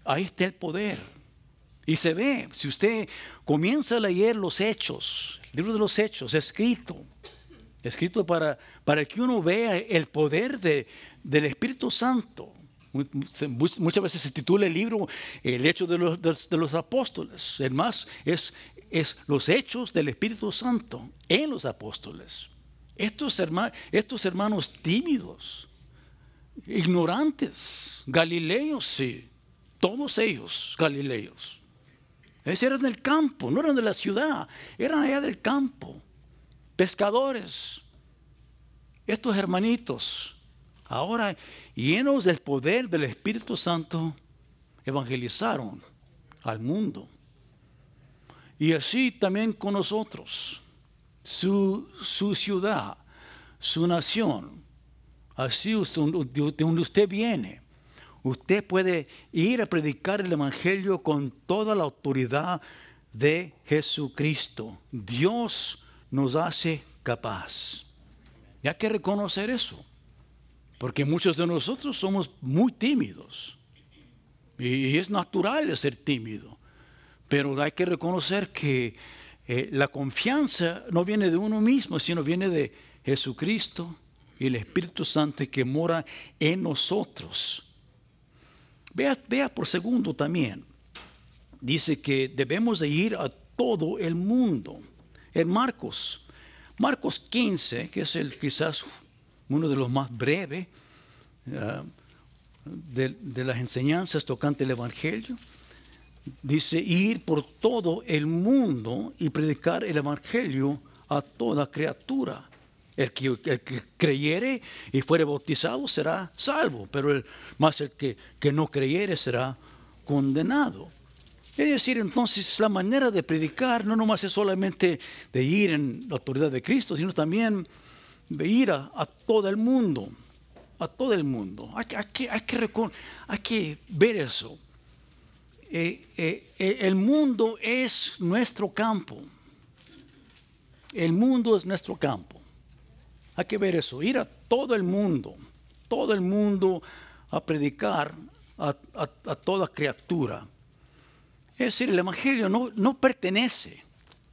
Ahí está el poder. Y se ve, si usted comienza a leer los hechos, el libro de los hechos, escrito, escrito para, para que uno vea el poder del Espíritu Santo Muchas veces se titula el libro El hecho de los, apóstoles. es más es, es los hechos del Espíritu Santo en los apóstoles. Estos, hermanos, estos hermanos tímidos, ignorantes, galileos, sí, todos ellos galileos. Es, eran del campo, no eran de la ciudad, eran allá del campo, pescadores. Estos hermanitos, ahora llenos del poder del Espíritu Santo, evangelizaron al mundo. Y así también con nosotros, su, ciudad, su nación, así de donde usted viene. Usted puede ir a predicar el Evangelio con toda la autoridad de Jesucristo. Dios nos hace capaz. Y hay que reconocer eso porque muchos de nosotros somos muy tímidos. Y, es natural ser tímido, pero hay que reconocer que eh, la confianza no viene de uno mismo, sino viene de Jesucristo y el Espíritu Santo que mora en nosotros. Vea, vea por segundo también, dice que debemos de ir a todo el mundo. En Marcos, Marcos 15, que es el quizás uno de los más breves eh, de, las enseñanzas tocante el Evangelio. Dice, ir por todo el mundo y predicar el Evangelio a toda criatura. El que, creyere y fuere bautizado será salvo, pero el, más el que, que no creyere será condenado. Es decir, entonces la manera de predicar no nomás es solamente de ir en la autoridad de Cristo, sino también de ir a todo el mundo, a todo el mundo. Hay, que, hay, que, ver eso. Eh, eh, eh, el mundo es nuestro campo. El mundo es nuestro campo. Hay que ver eso. Ir a todo el mundo, todo el mundo a predicar a, toda criatura. Es decir, el Evangelio no pertenece.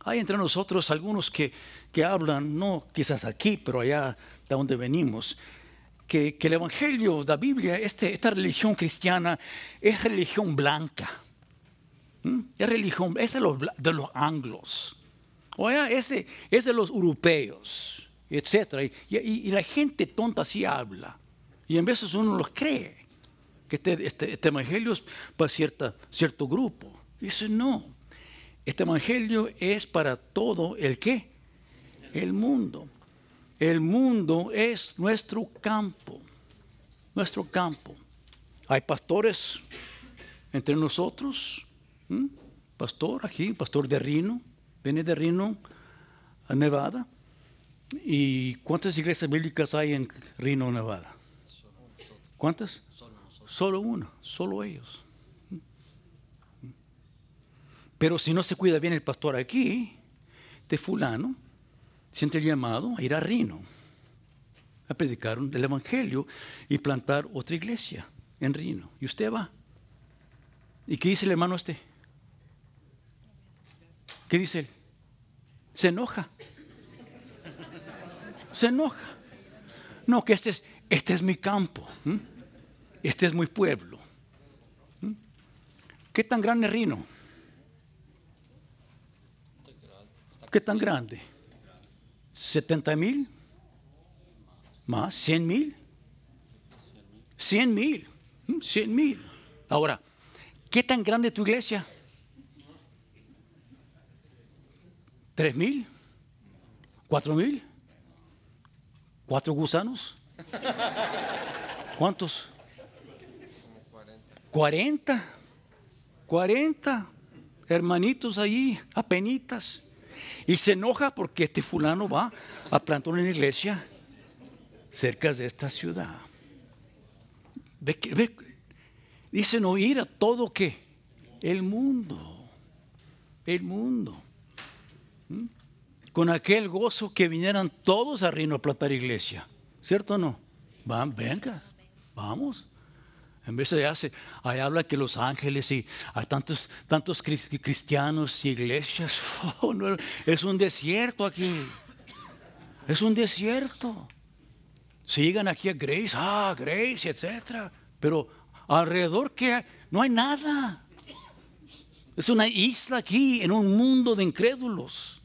Hay entre nosotros algunos que que hablan, no quizás aquí, pero allá de donde venimos, que, el Evangelio, la Biblia, este, esta religión cristiana es religión blanca. Es religión, de los, anglos. O allá es, de, los europeos, etc. Y, la gente tonta así habla. Y en veces uno los cree, que este, este, este, Evangelio es para cierta, cierto grupo. Dice, no, este Evangelio es para todo el que el mundo. El mundo es nuestro campo. Nuestro campo. Hay pastores entre nosotros. Pastor aquí, pastor de Rino. Viene de Rino Nevada. ¿Y cuántas iglesias bíblicas hay en Rino, Nevada? ¿Cuántas? Solo una, solo ellos. Pero si no se cuida bien el pastor aquí, de fulano, siente el llamado a ir a Rino, a predicar el Evangelio y plantar otra iglesia en Rino. Y usted va. ¿Y qué dice el hermano este? ¿Qué dice él? Se enoja. Se enoja. No, que este es, este es mi campo. Este es mi pueblo. ¿Qué tan grande es Rino? ¿Qué tan grande? 70 mil, más 100 mil, 100 mil, 100 mm, mil. Ahora, ¿qué tan grande es tu iglesia? ¿Tres mil? ¿4 mil? ¿Cuatro gusanos? ¿Cuántos? 40. 40 hermanitos allí, apenitas. Y se enoja porque este fulano va a plantar una iglesia cerca de esta ciudad. dicen oír a todo que el mundo, el mundo. Con aquel gozo que vinieran todos a Reino a plantar iglesia, ¿cierto o no? Van, vengas, vamos. En vez de hace, ahí habla que los ángeles y hay tantos, tantos cristianos y iglesias. Oh, es un desierto aquí. Es un desierto. sigan aquí a Grace, ah, Grace, etc. Pero alrededor que no hay nada. Es una isla aquí en un mundo de incrédulos.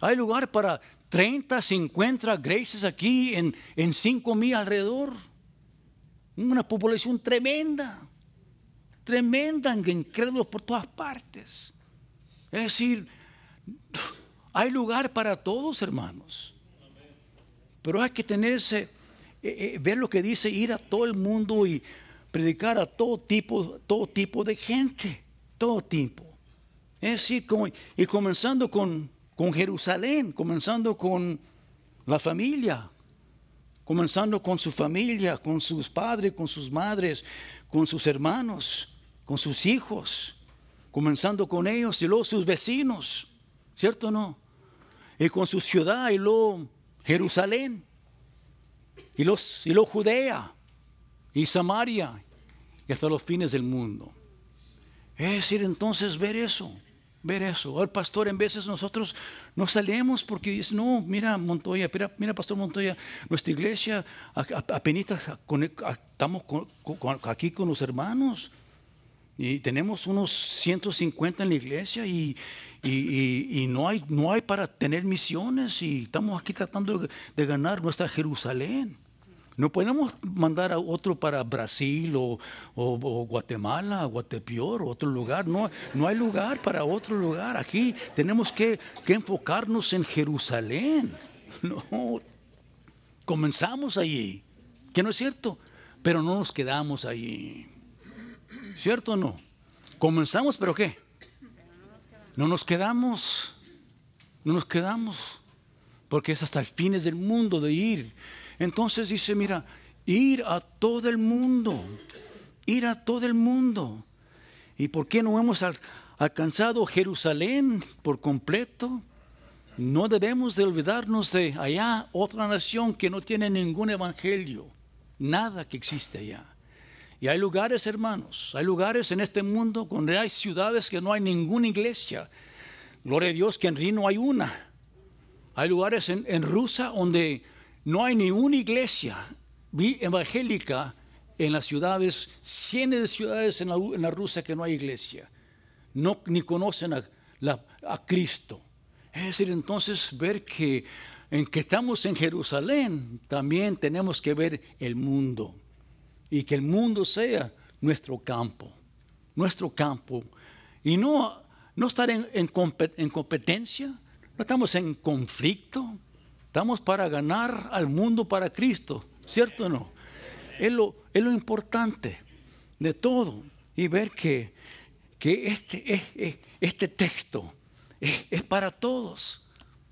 Hay lugar para 30, 50 Graces aquí en, en 5 mil alrededor. Una población tremenda, tremenda, incrédulos por todas partes. Es decir, hay lugar para todos, hermanos. Pero hay que tenerse, eh, eh, ver lo que dice, ir a todo el mundo y predicar a todo tipo, todo tipo de gente, todo tipo. Es decir, y comenzando con, con Jerusalén, comenzando con la familia, comenzando con su familia, con sus padres, con sus madres, con sus hermanos, con sus hijos, comenzando con ellos y luego sus vecinos, ¿cierto o no? Y con su ciudad y luego Jerusalén, y los, y luego Judea, y Samaria, y hasta los fines del mundo. Es decir, entonces ver eso ver eso. Oh, el pastor, en veces nosotros no salemos porque dice, no, mira Montoya, mira, Pastor Montoya, nuestra iglesia, apenas estamos aquí con los hermanos. Y tenemos unos 150 en la iglesia y, no, hay, no hay para tener misiones y estamos aquí tratando de ganar nuestra Jerusalén. No podemos mandar a otro para Brasil o, o, o Guatemala, Guatepeor, otro lugar. No, no hay lugar para otro lugar. Aquí tenemos que, enfocarnos en Jerusalén. No, comenzamos allí, que no es cierto, pero no nos quedamos allí. ¿Cierto o no? Comenzamos, pero ¿qué? No nos quedamos, no nos quedamos, porque es hasta el fines del mundo de ir entonces dice, mira, ir a todo el mundo, ir a todo el mundo. ¿Y por qué no hemos alcanzado Jerusalén por completo? No debemos de olvidarnos de allá otra nación que no tiene ningún evangelio, nada que existe allá. Y hay lugares, hermanos, hay lugares en este mundo donde hay ciudades que no hay ninguna iglesia. Gloria a Dios que en Rino hay una. Hay lugares en, en Rusia donde no hay ni una iglesia evangélica en las ciudades, cientos de ciudades en la, Rusia que no hay iglesia. No, ni conocen a, Cristo. Es decir, entonces ver que en que estamos en Jerusalén, también tenemos que ver el mundo y que el mundo sea nuestro campo, nuestro campo. Y no, no estar en competencia, no estamos en conflicto, Estamos para ganar al mundo para Cristo, ¿cierto o no? Es lo, es lo importante de todo. Y ver que, que este, este texto es, para todos.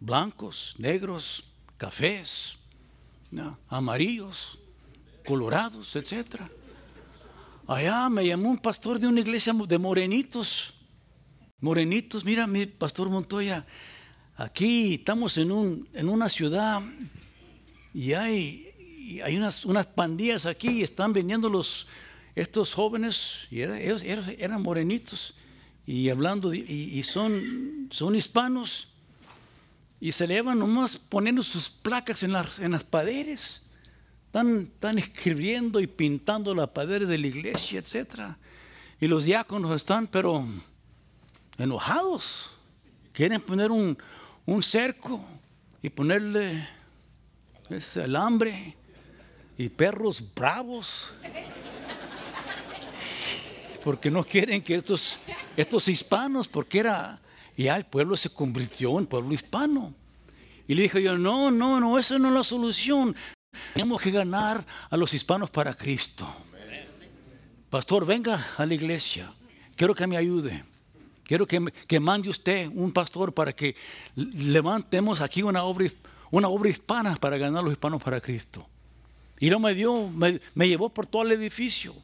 Blancos, negros, cafés, amarillos, colorados, etc. Allá me llamó un pastor de una iglesia de morenitos. Morenitos, mira, mi pastor Montoya, Aquí estamos en, un, en una ciudad y hay, hay unas, unas, pandillas aquí y están vendiendo los, estos jóvenes, y ellos er, eran, morenitos, y hablando, y, son, son hispanos, y se le van nomás poniendo sus placas en las, en las paredes. Están, están, escribiendo y pintando las paredes de la iglesia, etc. Y los diáconos están, pero enojados. Quieren poner un, un cerco y ponerle ese alambre y perros bravos. Porque no quieren que estos, estos hispanos, porque era, ya el pueblo se convirtió en pueblo hispano. Y le dije yo, no, no, no, esa no es la solución. Tenemos que ganar a los hispanos para Cristo. Pastor, venga a la iglesia. Quiero que me ayude. Quiero que, mande usted un pastor para que levantemos aquí una obra, una obra hispana para ganar a los hispanos para Cristo. Y lo me dio, me, llevó por todo el edificio.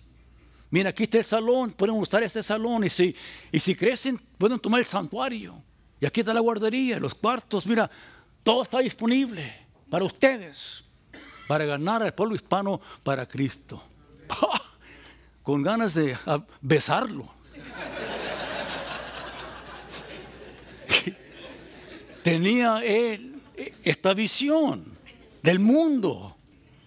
Mira, aquí está el salón, pueden usar este salón. Y si, y si crecen, pueden tomar el santuario. Y aquí está la guardería, los cuartos. Mira, todo está disponible para ustedes, para ganar al pueblo hispano para Cristo. Con ganas de besarlo. tenía él eh, esta visión del mundo,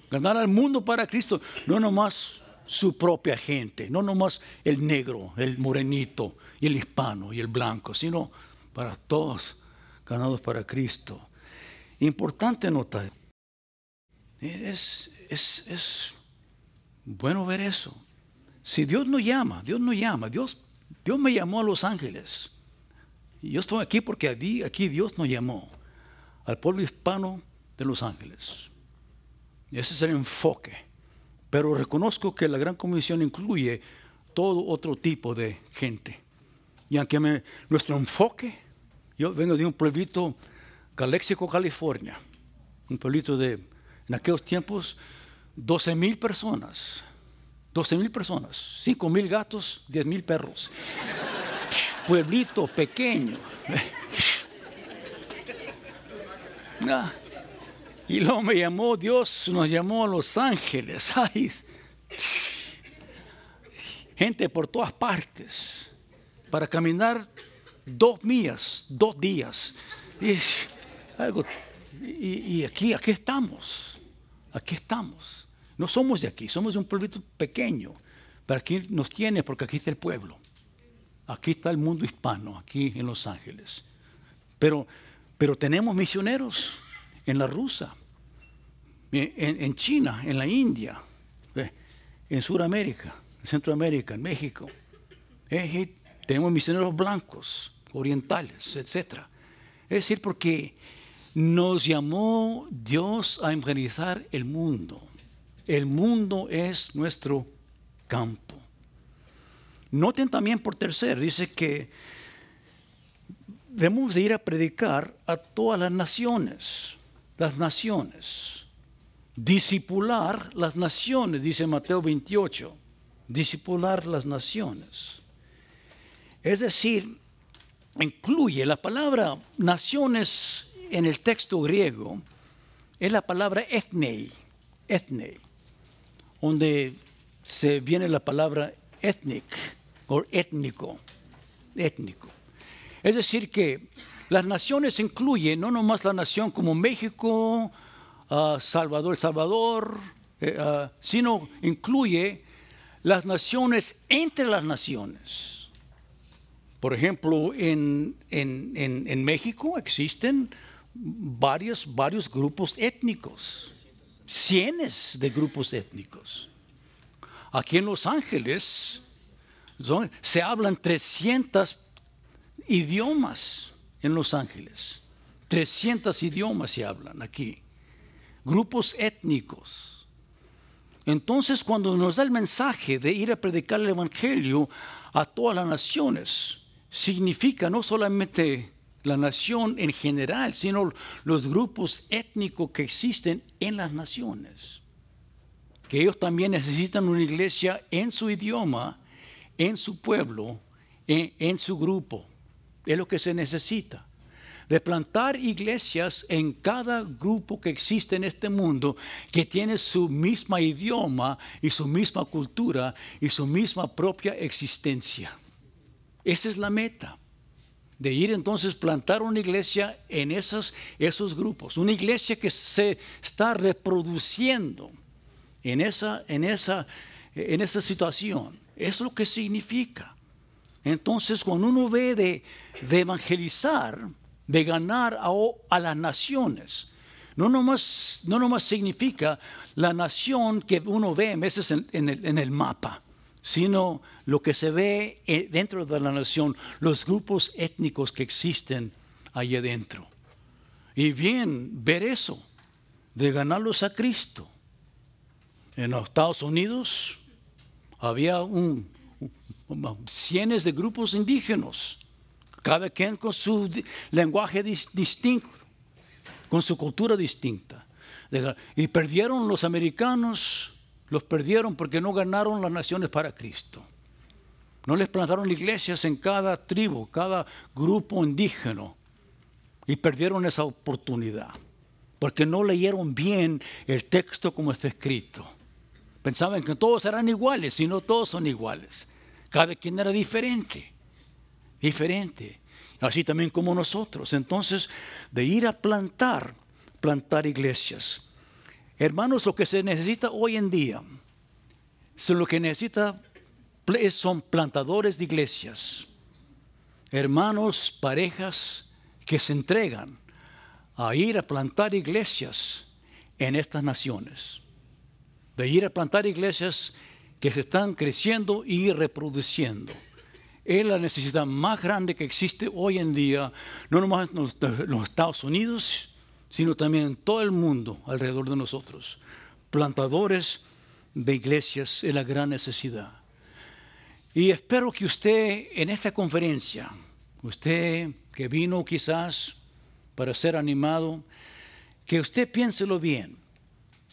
ganar al mundo para Cristo, no nomás su propia gente, no nomás el negro, el morenito, y el hispano y el blanco, sino para todos ganados para Cristo. Importante notar, es, bueno ver eso. Si Dios no llama, Dios no llama, Dios, Dios me llamó a Los Ángeles y yo estoy aquí porque aquí, Dios nos llamó al pueblo hispano de Los Ángeles. ese es el enfoque. Pero reconozco que la Gran Comisión incluye todo otro tipo de gente. Y aunque nuestro enfoque, yo vengo de un pueblito, Galéxico, California, un pueblito de, en aquellos tiempos, 12 mil personas. 12 mil personas, 5 mil gatos, 10 mil perros pueblito pequeño. Ah. y luego me llamó Dios, nos llamó a Los Ángeles. gente por todas partes para caminar dos millas, dos días. Y, y aquí, aquí estamos, aquí estamos. No somos de aquí, somos de un pueblito pequeño, pero aquí nos tiene porque aquí está el pueblo. Aquí está el mundo hispano, aquí en Los Ángeles. Pero, pero tenemos misioneros en la rusa, en, China, en la India, en Sudamérica, en Centroamérica, en México. Tenemos misioneros blancos, orientales, etc. Es decir, porque nos llamó Dios a evangelizar el mundo. El mundo es nuestro campo Noten también por tercer, dice que debemos de ir a predicar a todas las naciones, las naciones. Discipular las naciones, dice Mateo 28. Discipular las naciones. Es decir, incluye la palabra naciones en el texto griego, es la palabra etnei, etnei, donde se viene la palabra ethnic, étnico, étnico. Es decir, que las naciones incluyen no nomás la nación como México, Salvador, El Salvador, eh, sino incluye las naciones entre las naciones. Por ejemplo, en, México existen varios, varios grupos étnicos, cientos de grupos étnicos. Aquí en Los Ángeles se hablan 300 idiomas en Los Ángeles. 300 idiomas se hablan aquí. Grupos étnicos. Entonces, cuando nos da el mensaje de ir a predicar el Evangelio a todas las naciones, significa no solamente la nación en general, sino los grupos étnicos que existen en las naciones. Que ellos también necesitan una iglesia en su idioma en su pueblo, en, su grupo. Es lo que se necesita de plantar iglesias en cada grupo que existe en este mundo, que tiene su misma idioma y su misma cultura y su misma propia existencia. Esa es la meta, de ir entonces plantar una iglesia en esos, grupos, una iglesia que se está reproduciendo en esa situación. Es lo que significa. Entonces, cuando uno ve de, evangelizar, de ganar a, las naciones, no nomás, no significa la nación que uno ve veces en, el, mapa, sino lo que se ve eh, dentro de la nación, los grupos étnicos que existen allá adentro. Y bien ver eso, de ganarlos a Cristo. En los Estados Unidos, había un, cientos de grupos indígenas, cada quien con su lenguaje distinto, con su cultura distinta. Y perdieron los americanos, los perdieron porque no ganaron las naciones para Cristo. No les plantaron iglesias en cada tribu, cada grupo indígena. Y perdieron esa oportunidad porque no leyeron bien el texto como está escrito. Pensaban que todos eran iguales y no todos son iguales. Cada quien era diferente, diferente. Así también como nosotros. Entonces, de ir a plantar, plantar iglesias. Hermanos, lo que se necesita hoy en día, lo que necesita son plantadores de iglesias, hermanos, parejas que se entregan a ir a plantar iglesias en estas naciones de ir a plantar iglesias que se están creciendo y reproduciendo. Es la necesidad más grande que existe hoy en día, no nomás en los, Estados Unidos, sino también en todo el mundo alrededor de nosotros. Plantadores de iglesias es la gran necesidad. Y espero que usted en esta conferencia, usted que vino quizás para ser animado, que usted piénselo bien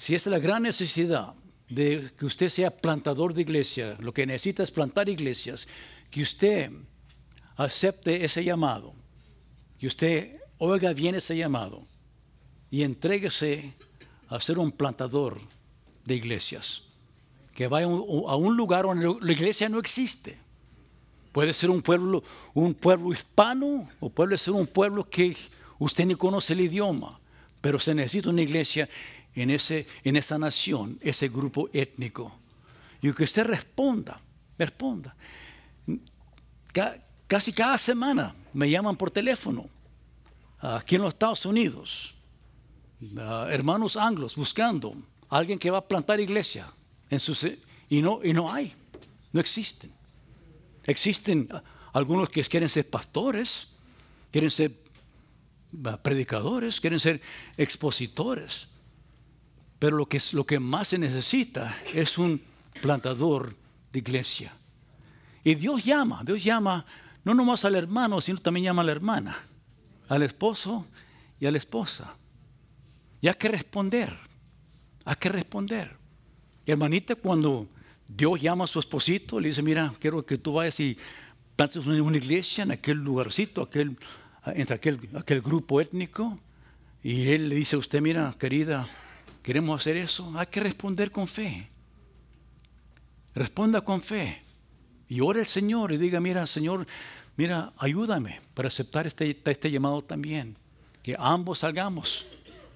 si es la gran necesidad de que usted sea plantador de iglesia, lo que necesita es plantar iglesias, que usted acepte ese llamado, que usted oiga bien ese llamado y entréguese a ser un plantador de iglesias. Que vaya a un lugar donde la iglesia no existe. Puede ser un pueblo, un pueblo hispano o puede ser un pueblo que usted ni conoce el idioma, pero se necesita una iglesia en, ese, en esa nación, ese grupo étnico. Y que usted responda, responda. casi cada semana me llaman por teléfono aquí en los Estados Unidos, ah, hermanos anglos buscando a alguien que va a plantar iglesia y, no, y no hay, no existen. Existen algunos que quieren ser pastores, quieren ser ah, predicadores, quieren ser expositores, pero lo que, es, lo que más se necesita es un plantador de iglesia. Y Dios llama, Dios llama no nomás al hermano, sino también llama a la hermana, al esposo y a la esposa. Y hay que responder, hay que responder. Hermanita, cuando Dios llama a su esposito, le dice, mira, quiero que tú vayas y plantes una iglesia en aquel lugarcito, aquel, entre aquel, aquel grupo étnico. Y él le dice a usted, mira, querida, ¿Queremos hacer eso? Hay que responder con fe. Responda con fe. Y ore al Señor y diga, mira, Señor, mira, ayúdame para aceptar este, este llamado también. Que ambos salgamos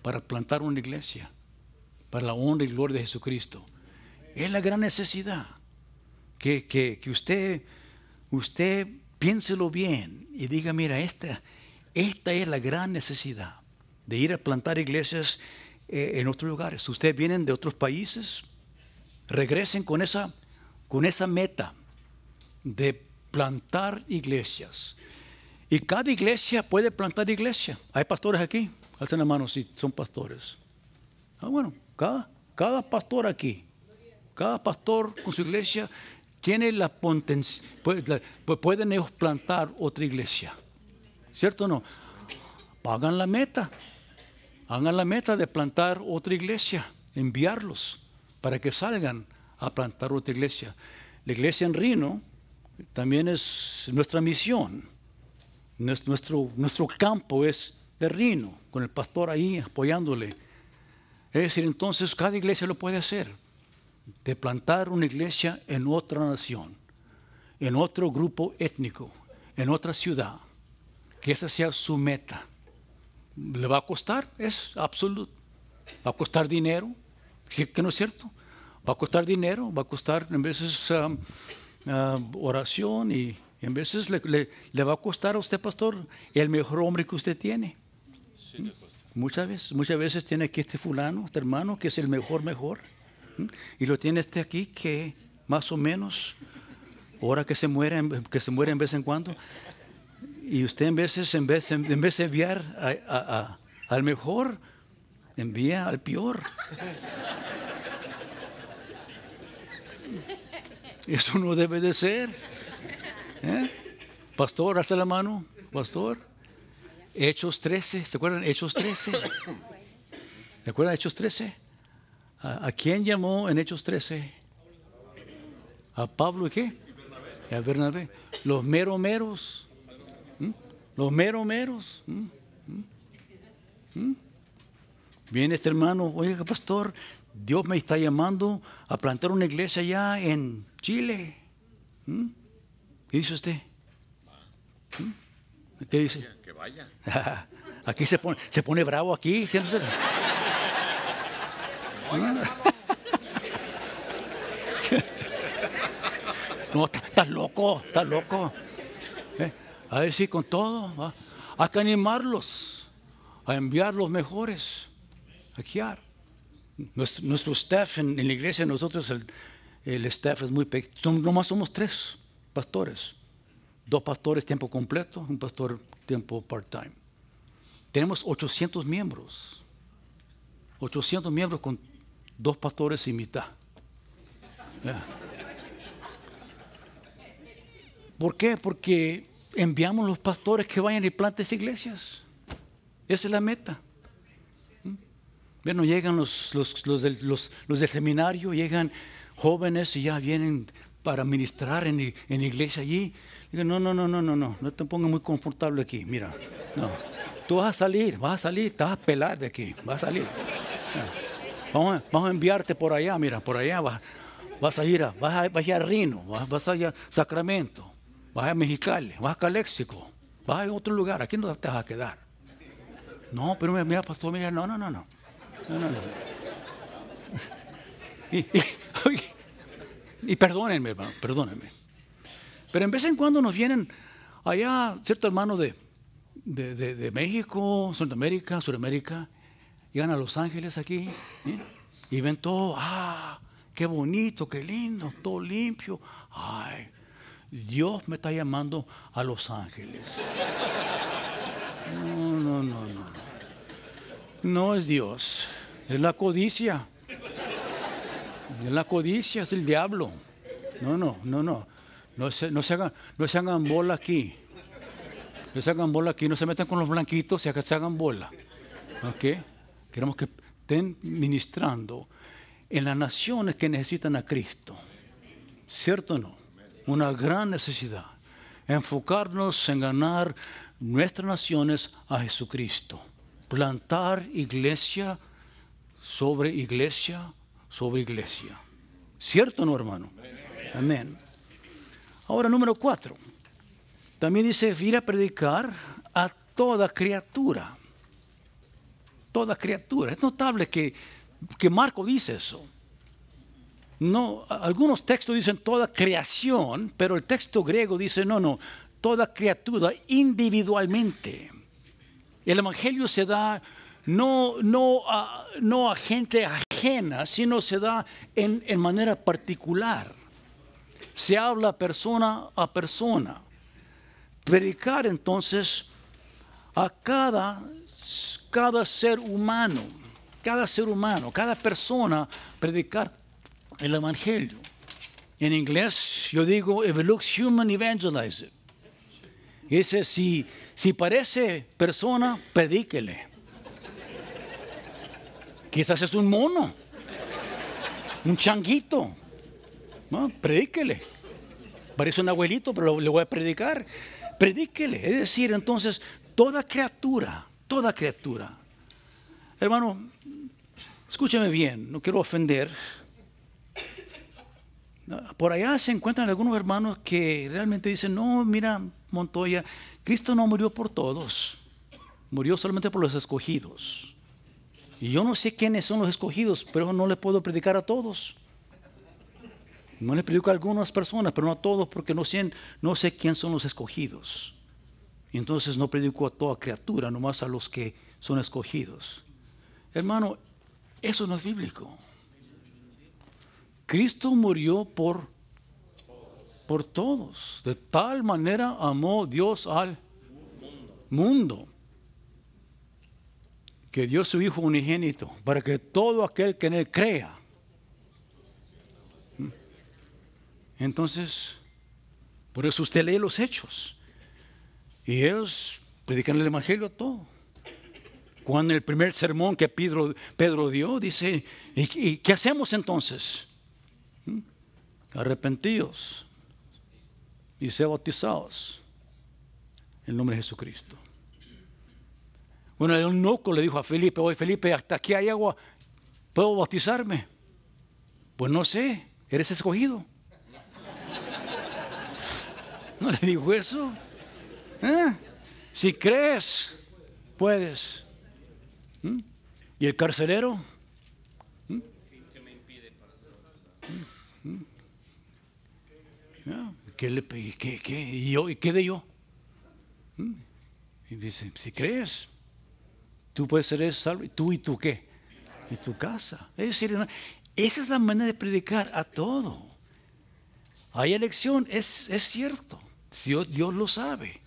para plantar una iglesia, para la honra y gloria de Jesucristo. Es la gran necesidad. Que, que usted, usted piénselo bien y diga, mira, esta, esta es la gran necesidad de ir a plantar iglesias eh, en otros lugares. Ustedes vienen de otros países, regresen con esa, con esa meta de plantar iglesias. Y cada iglesia puede plantar iglesia. Hay pastores aquí. Alcen la mano si son pastores. Ah, bueno, cada, cada pastor aquí, cada pastor con su iglesia tiene la potencia, pues pueden ellos plantar otra iglesia. ¿Cierto o no? Pagan la meta hagan la meta de plantar otra iglesia, enviarlos para que salgan a plantar otra iglesia. La iglesia en Rino también es nuestra misión. Nuestro, campo es de Rino, con el pastor ahí apoyándole. Es decir, entonces cada iglesia lo puede hacer, de plantar una iglesia en otra nación, en otro grupo étnico, en otra ciudad, que esa sea su meta le va a costar, es absoluto. Va a costar dinero, sí que no es cierto. Va a costar dinero, va a costar en veces um, uh, oración y en veces le, va a costar a usted, pastor, el mejor hombre que usted tiene. muchas veces, muchas veces tiene aquí este fulano, este hermano, que es el mejor, mejor. Y lo tiene este aquí que más o menos, ahora que se muere, que se muere en vez en cuando, y usted en veces, en vez, en vez de enviar al mejor, envía al peor. Eso no debe de ser. ¿eh? Pastor, Hazte la mano, pastor. Hechos 13, ¿se acuerdan? Hechos 13. ¿Se acuerdan Hechos 13? ¿A, quién llamó en Hechos 13? ¿A Pablo y qué? a Bernabé. Los meros los mero meros. Mm, mm, mm. Viene este hermano, oiga pastor, Dios me está llamando a plantar una iglesia allá en Chile. ¿Qué dice usted? ¿Qué dice? Que vaya. aquí se pone, se pone bravo aquí. no, estás loco, estás loco a decir con todo, Hay a que animarlos, a enviar los mejores, a guiar. Nuestro, nuestro staff en, la iglesia, nosotros el, el staff es muy pequeño, nomás somos tres pastores, dos pastores tiempo completo, un pastor tiempo part-time. Tenemos 800 miembros, 800 miembros con dos pastores y mitad. ¿Por qué? Porque enviamos los pastores que vayan y planten iglesias. Esa es la meta. ¿Mm? Bueno, llegan los, del, seminario, llegan jóvenes y ya vienen para ministrar en, en iglesia allí. Digo, no, no, no, no, no, no, no te pongas muy confortable aquí, mira. No, tú vas a salir, vas a salir, te vas a pelar de aquí, vas a salir. Vamos a, enviarte por allá, mira, por allá vas, a ir a, vas a, ir a Rino, vas, vas a ir a Sacramento, Vaya a Mexicali, vas a Caléxico, vas a otro lugar, aquí no te vas a quedar. No, pero mira, pastor, mira, no, no, no, no. No, Y, perdónenme, hermano, perdónenme. Pero en vez en cuando nos vienen allá ciertos hermanos de, de, de, México, Sudamérica, Sudamérica, llegan a Los Ángeles aquí ¿eh? y ven todo, ah, qué bonito, qué lindo, todo limpio. Ay, Dios me está llamando a Los Ángeles. No, no, no, no. No es Dios, es la codicia. Es la codicia, es el diablo. No, no, no, no. No se, hagan, no se hagan bola aquí. No se hagan bola aquí, no se metan con los blanquitos, se hagan bola. ¿Ok? Queremos que estén ministrando en las naciones que necesitan a Cristo. ¿Cierto o no? una gran necesidad. Enfocarnos en ganar nuestras naciones a Jesucristo. Plantar iglesia sobre iglesia sobre iglesia. ¿Cierto no, hermano? Amén. Ahora, número cuatro. También dice ir a predicar a toda criatura. Toda criatura. Es notable que, que Marco dice eso. No, algunos textos dicen toda creación, pero el texto griego dice, no, no, toda criatura individualmente. El Evangelio se da no, no, a, no gente ajena, sino se da en, manera particular. Se habla persona a persona. Predicar entonces a cada, cada ser humano, cada ser humano, cada persona, predicar el Evangelio. En inglés yo digo, if it looks human, evangelize it. Dice, si, parece persona, predíquele. Quizás es un mono, un changuito. Predíquele. Parece un abuelito, pero le voy a predicar. Predíquele. Es decir, entonces, toda criatura, toda criatura. Hermano, escúchame bien, no quiero ofender por allá se encuentran algunos hermanos que realmente dicen, no, mira, Montoya, Cristo no murió por todos, murió solamente por los escogidos. Y yo no sé quiénes son los escogidos, pero no le puedo predicar a todos. No le predico a algunas personas, pero no a todos, porque no sé, no sé quién son los escogidos. Y entonces no predico a toda criatura, nomás a los que son escogidos. Hermano, eso no es bíblico. Cristo murió por, por todos. De tal manera amó Dios al mundo que dio su Hijo unigénito para que todo aquel que en Él crea. Entonces, por eso usted lee los hechos. Y ellos predican el Evangelio a todo. Cuando el primer sermón que Pedro, Pedro dio, dice, ¿y, ¿y qué hacemos entonces? Arrepentidos y se bautizados en el nombre de Jesucristo. Bueno, el loco le dijo a Felipe, oye Felipe, hasta aquí hay agua, ¿puedo bautizarme? Pues no sé, eres escogido. ¿No le dijo eso? ¿Eh? Si crees, puedes. ¿Mm? ¿Y el carcelero? Ah, ¿Qué, ¿Y qué de yo? Mm. Y dice, si crees, tú puedes ser salvo. ¿Tú y tú qué? Y tu casa. Es decir, esa es la manera de predicar a todo. Hay elección, es, cierto. Dios, Dios lo sabe.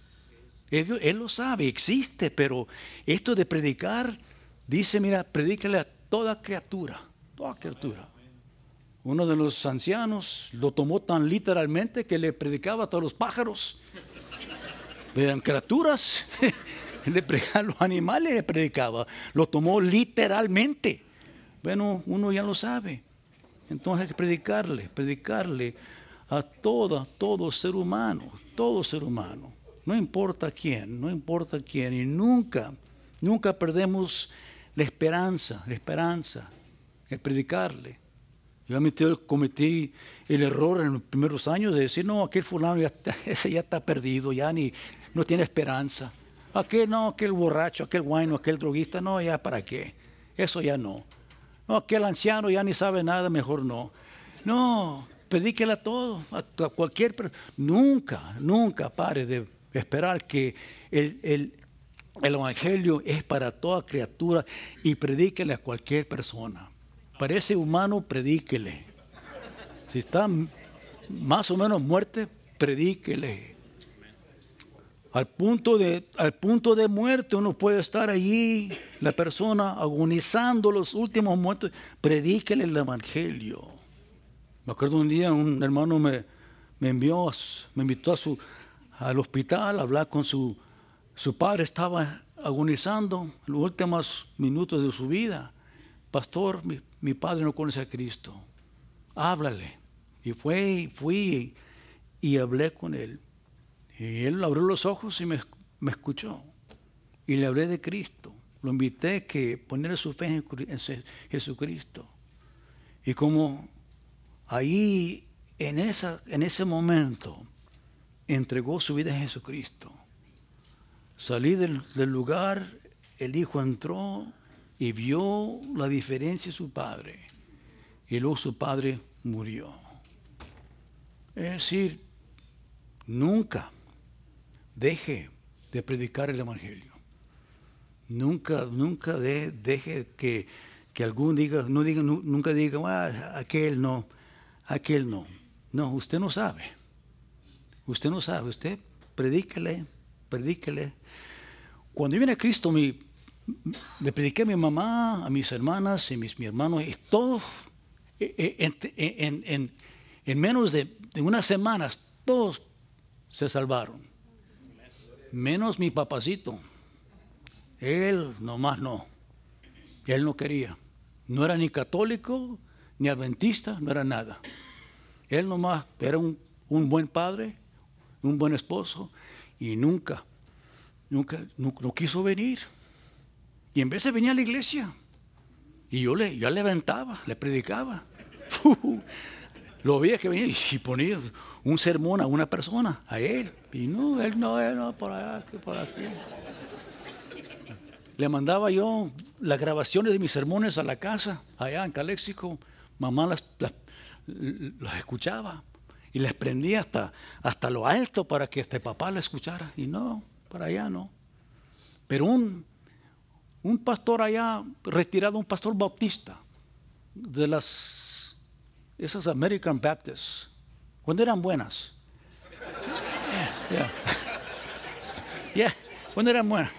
Él, él, lo sabe, existe, pero esto de predicar, dice, mira, predícale a toda criatura, toda criatura. Uno de los ancianos lo tomó tan literalmente que le predicaba a todos los pájaros. Vean, criaturas. le los animales le predicaba. Lo tomó literalmente. Bueno, uno ya lo sabe. Entonces hay que predicarle, predicarle a todo, todo ser humano, todo ser humano. No importa quién, no importa quién. Y nunca, nunca perdemos la esperanza, la esperanza, el predicarle. Yo cometí el error en los primeros años de decir, no, aquel fulano ya está, ese ya está perdido, ya ni, no tiene esperanza. Aquel no, aquel borracho, aquel guayno, aquel droguista, no, ya para qué. Eso ya no. No, aquel anciano ya ni sabe nada, mejor no. No, predíquele a todo, a, cualquier persona. Nunca, nunca pare de esperar que el, el Evangelio es para toda criatura y predíquele a cualquier persona parece humano, predíquele. Si está más o menos muerte, predíquele. Al punto, de, al punto de muerte uno puede estar allí, la persona agonizando los últimos muertos, predíquele el evangelio. Me acuerdo un día un hermano me, envió, me invitó a su, al hospital a hablar con su, su padre, estaba agonizando los últimos minutos de su vida pastor, mi, padre no conoce a Cristo, háblale. Y fui y hablé con él. Y él abrió los ojos y me, escuchó. Y le hablé de Cristo. Lo invité a que poner su fe en, Jesucristo. Y como ahí, en, esa, en ese momento, entregó su vida a Jesucristo. Salí del lugar, el hijo entró, y vio la diferencia de su padre. Y luego su padre murió. Es decir, nunca deje de predicar el Evangelio. Nunca, nunca deje que, que algún diga, no diga, nunca diga, ah, aquel no, aquel no. No, usted no sabe. Usted no sabe, usted predíquele, predíquele. Cuando yo a Cristo, mi, le prediqué a mi mamá, a mis hermanas y mis, mi hermanos, y todos, e, e, e, en, menos de, unas semanas, todos se salvaron. Menos mi papacito. Él nomás no. Él no quería. No era ni católico, ni adventista, no era nada. Él nomás era un, buen padre, un buen esposo, y nunca, nunca, no quiso venir. Y en vez de venía a la iglesia. Y yo le, yo levantaba, le predicaba. lo veía que venía y ponía un sermón a una persona, a él. Y no, él no, él no, por allá, por aquí. Le mandaba yo las grabaciones de mis sermones a la casa, allá en Caléxico. Mamá las, las, escuchaba y las prendía hasta, hasta lo alto para que este papá la escuchara. Y no, para allá no. Pero un un pastor allá retirado, un pastor bautista de las esas American Baptists, cuando eran buenas. Yeah, cuando eran buenas.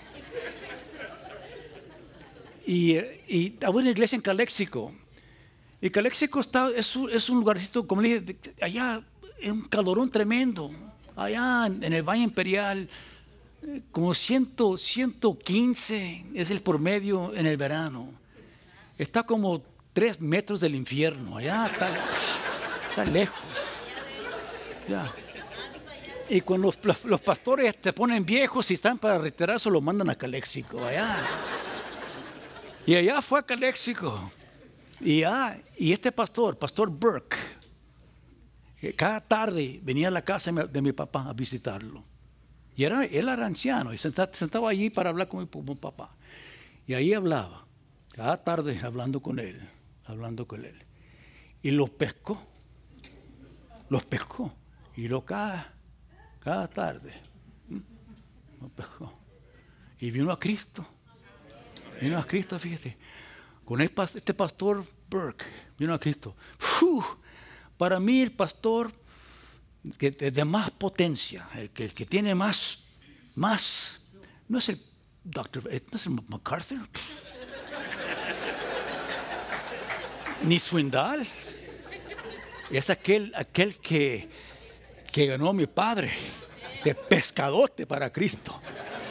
Y, eh, y había una iglesia en Caléxico. Y Caléxico está, es, un lugarcito, como dije, allá es un calorón tremendo. Allá en, en el Valle Imperial, como 115 es el promedio en el verano. Está como tres metros del infierno, allá está, lejos. Y cuando los, pastores se ponen viejos y están para retirarse, lo mandan a Caléxico, allá. Y allá fue a Caléxico. Y, ah, y este pastor, pastor Burke, eh, cada tarde venía a la casa de mi papá a visitarlo. Y él era anciano y se sentaba allí para hablar con mi, papá. Y ahí hablaba, cada tarde hablando con él, hablando con él. Y los pescó, los pescó. Y lo cada, cada tarde, los pescó. Y vino a Cristo, vino a Cristo, fíjate. Con este pastor Burke, vino a Cristo. para mí el pastor que, de más potencia, eh, el que, tiene más, más, no es el Doctor, eh, no es el MacArthur, ni Swindal, es aquel, aquel que, que ganó mi padre de pescadote para Cristo.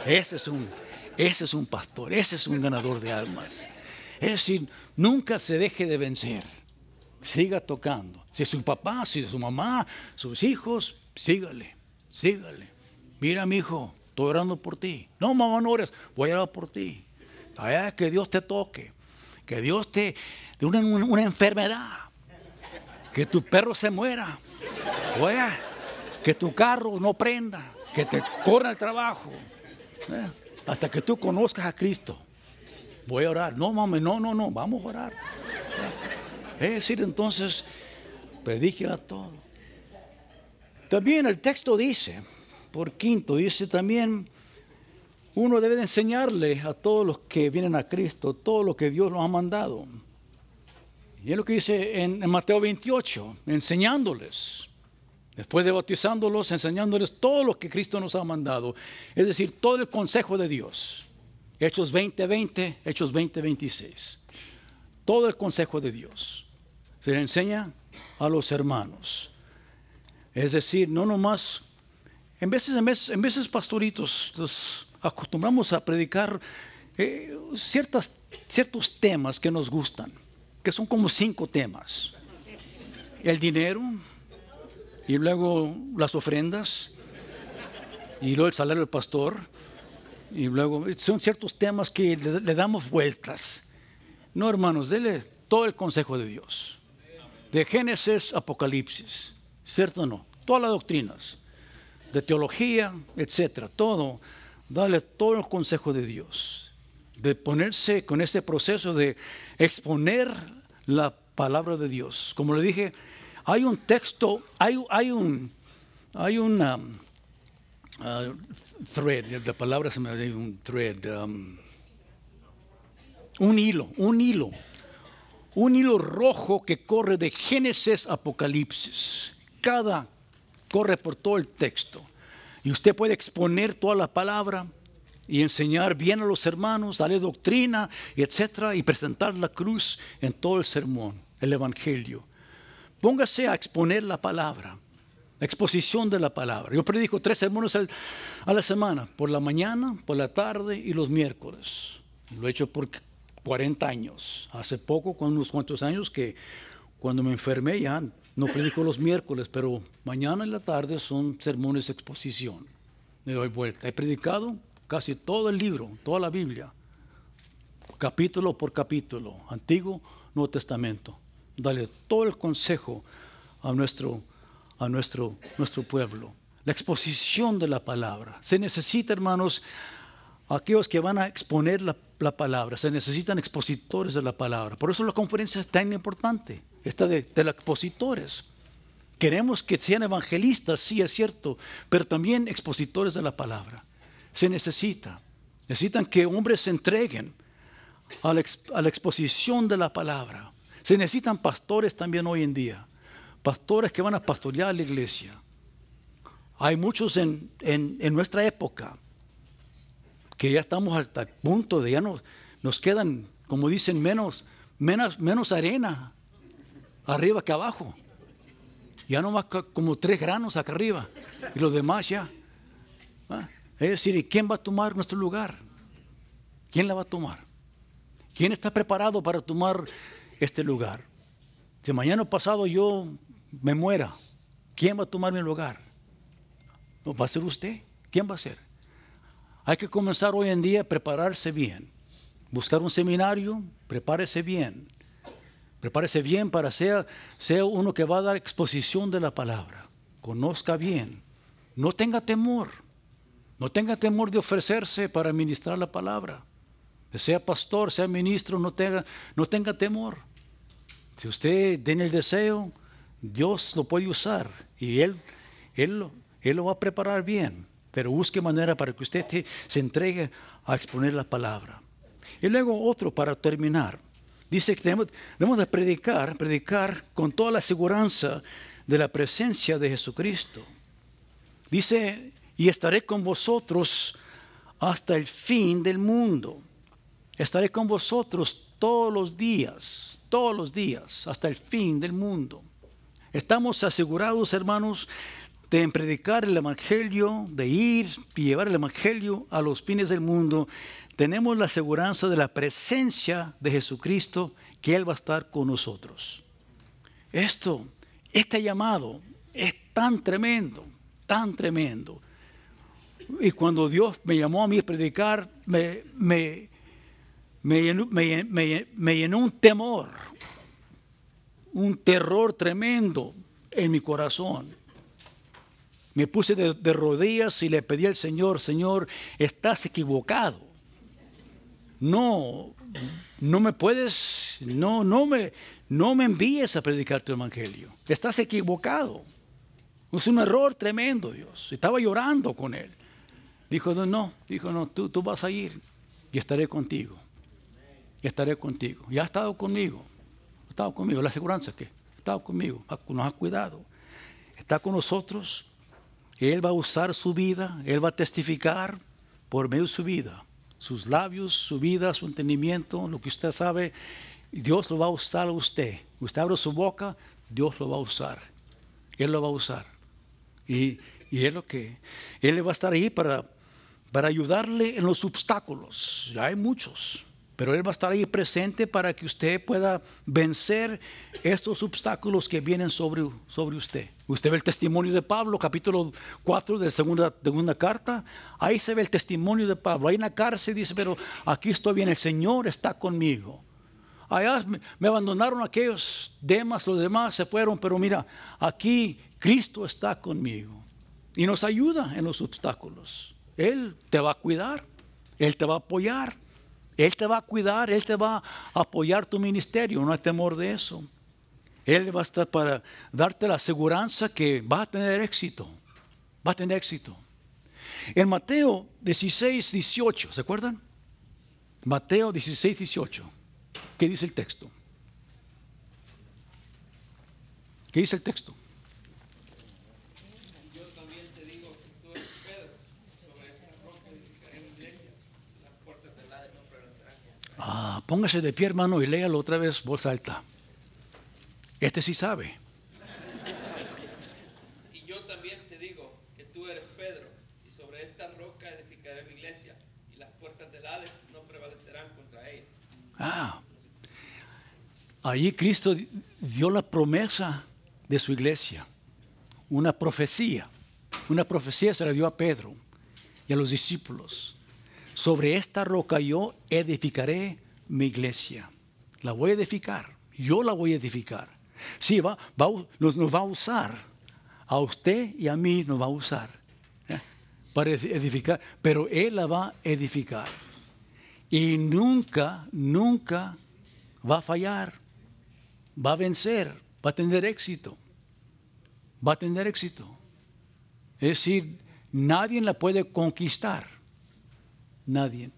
es un, ese es un pastor, ese es un ganador de almas. Es decir, nunca se deje de vencer siga tocando. Si su papá, si su mamá, sus hijos, sígale, sígale. Mira, mi hijo, estoy orando por ti. No, mamá, no ores, voy a orar por ti. ver que Dios te toque, que Dios te dé una, enfermedad, que tu perro se muera, que tu carro no prenda, que te corra el trabajo, eh, hasta que tú conozcas a Cristo. Voy a orar. No, mamá, no, no, no, vamos a orar. Es decir, entonces, a todo. También el texto dice, por quinto, dice también, uno debe enseñarle a todos los que vienen a Cristo todo lo que Dios nos ha mandado. Y es lo que dice en, Mateo 28, enseñándoles. Después de bautizándolos, enseñándoles todo lo que Cristo nos ha mandado. Es decir, todo el consejo de Dios. Hechos 20:20, 20, Hechos 20, 26. Todo el consejo de Dios. Se le enseña a los hermanos. Es decir, no nomás, en veces, en veces, en veces pastoritos, nos acostumbramos a predicar eh, ciertas, ciertos temas que nos gustan, que son como cinco temas. El dinero, y luego las ofrendas, y luego el salario del pastor, y luego son ciertos temas que le, damos vueltas. No, hermanos, dele todo el consejo de Dios de Génesis, Apocalipsis, ¿cierto o no? Todas las doctrinas, de teología, etcétera, todo, darle todo el consejo de Dios, de ponerse con este proceso de exponer la palabra de Dios. Como le dije, hay un texto, hay, hay un, hay una ah, thread, de palabras, un thread, um, un hilo, un hilo un hilo rojo que corre de Génesis a Apocalipsis. Cada corre por todo el texto. Y usted puede exponer toda la palabra y enseñar bien a los hermanos, darle doctrina, y etcétera, y presentar la cruz en todo el sermón, el evangelio. Póngase a exponer la palabra, la exposición de la palabra. Yo predico tres sermones a la semana, por la mañana, por la tarde y los miércoles. Lo he hecho porque 40 años. Hace poco, con unos cuantos años, que cuando me enfermé ya no predico los miércoles, pero mañana en la tarde son sermones de exposición. Le doy vuelta. He predicado casi todo el libro, toda la Biblia, capítulo por capítulo, Antiguo, Nuevo Testamento. Dale todo el consejo a nuestro, a nuestro, nuestro pueblo. La exposición de la palabra. Se necesita, hermanos, aquellos que van a exponer la la palabra, se necesitan expositores de la palabra. Por eso la conferencia es tan importante, esta de, los expositores. Queremos que sean evangelistas, sí es cierto, pero también expositores de la palabra. Se necesita. Necesitan que hombres se entreguen a la, exposición de la palabra. Se necesitan pastores también hoy en día. Pastores que van a pastorear la iglesia. Hay muchos en nuestra época que ya estamos al punto de ya nos, nos quedan, como dicen, menos, menos, menos arena arriba que abajo. Ya no más como tres granos acá arriba y los demás ya. Ah, es decir, ¿y quién va a tomar nuestro lugar? ¿Quién la va a tomar? ¿Quién está preparado para tomar este lugar? Si mañana pasado yo me muera, ¿quién va a tomar mi lugar? va a ser usted. ¿Quién va a ser? Hay que comenzar hoy en día a prepararse bien. Buscar un seminario, prepárese bien. Prepárese bien para ser, sea uno que va a dar exposición de la palabra. Conozca bien. No tenga temor. No tenga temor de ofrecerse para ministrar la palabra. Sea pastor, sea ministro, no tenga, no tenga temor. Si usted tiene el deseo, Dios lo puede usar y Él, Él, Él lo va a preparar bien. Pero busque manera para que usted se entregue a exponer la palabra. Y luego otro para terminar. Dice que debemos, predicar, predicar con toda la seguridad de la presencia de Jesucristo. Dice, y estaré con vosotros hasta el fin del mundo. Estaré con vosotros todos los días, todos los días, hasta el fin del mundo. Estamos asegurados, hermanos, de predicar el Evangelio, de ir y llevar el Evangelio a los fines del mundo, tenemos la aseguranza de la presencia de Jesucristo, que Él va a estar con nosotros. Esto, este llamado es tan tremendo, tan tremendo. Y cuando Dios me llamó a mí a predicar, me, me, me llenó un temor, un terror tremendo en mi corazón me puse de, rodillas y le pedí al Señor, Señor, estás equivocado. No, no me puedes, no, no me, no me envíes a predicar tu evangelio. Estás equivocado. Es un error tremendo, Dios. Estaba llorando con él. Dijo, no, dijo, no, tú, tú vas a ir y estaré contigo. Y estaré contigo. ya ha estado conmigo. Ha estado conmigo. La aseguranza que ha estado conmigo. Nos ha cuidado. Está con nosotros. Él va a usar su vida, Él va a testificar por medio de su vida, sus labios, su vida, su entendimiento, lo que usted sabe, Dios lo va a usar a usted. Usted abre su boca, Dios lo va a usar. Él lo va a usar. Y, es lo que, Él va a estar ahí para, para ayudarle en los obstáculos. Ya hay muchos pero Él va a estar ahí presente para que usted pueda vencer estos obstáculos que vienen sobre, sobre usted. Usted ve el testimonio de Pablo, capítulo 4 de la segunda, segunda carta. Ahí se ve el testimonio de Pablo. Ahí en la cárcel dice, pero aquí estoy bien, el Señor está conmigo. Allá me abandonaron aquellos demás, los demás se fueron, pero mira, aquí Cristo está conmigo y nos ayuda en los obstáculos. Él te va a cuidar, Él te va a apoyar. Él te va a cuidar, Él te va a apoyar tu ministerio, no hay temor de eso. Él va a estar para darte la seguridad que va a tener éxito, va a tener éxito. En Mateo 16, 18, ¿se acuerdan? Mateo 16, 18. ¿Qué dice el texto? ¿Qué dice el texto? Ah, póngase de pie, hermano, y léalo otra vez, voz alta. Este sí sabe. Y yo también te digo que tú eres Pedro, y sobre esta roca edificaré mi iglesia, y las puertas del Hades no prevalecerán contra ella. Ah, ahí Cristo dio la promesa de su iglesia, una profecía. Una profecía se la dio a Pedro y a los discípulos sobre esta roca yo edificaré mi iglesia. La voy a edificar, yo la voy a edificar. Sí, va, nos, va a usar, a usted y a mí nos va a usar ¿eh? para edificar, pero Él la va a edificar. Y nunca, nunca va a fallar, va a vencer, va a tener éxito, va a tener éxito. Es decir, nadie la puede conquistar nadie.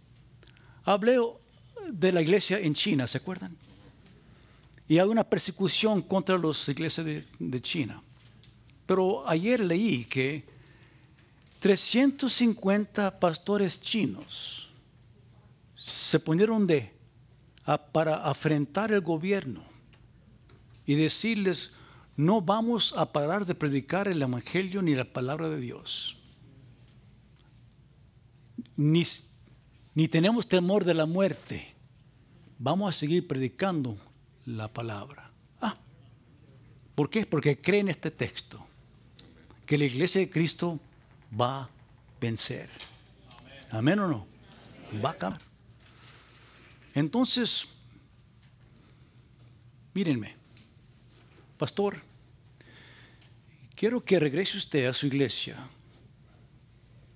Hablé de la iglesia en China, ¿se acuerdan? Y hay una persecución contra las iglesias de, China. Pero ayer leí que 350 pastores chinos se ponieron de para afrentar el gobierno y decirles no vamos a parar de predicar el evangelio ni la palabra de Dios. Ni ni tenemos temor de la muerte, vamos a seguir predicando la palabra. Ah, ¿Por qué? Porque creen este texto, que la iglesia de Cristo va a vencer. Amén, o no? Va a acabar. Entonces, mírenme, pastor, quiero que regrese usted a su iglesia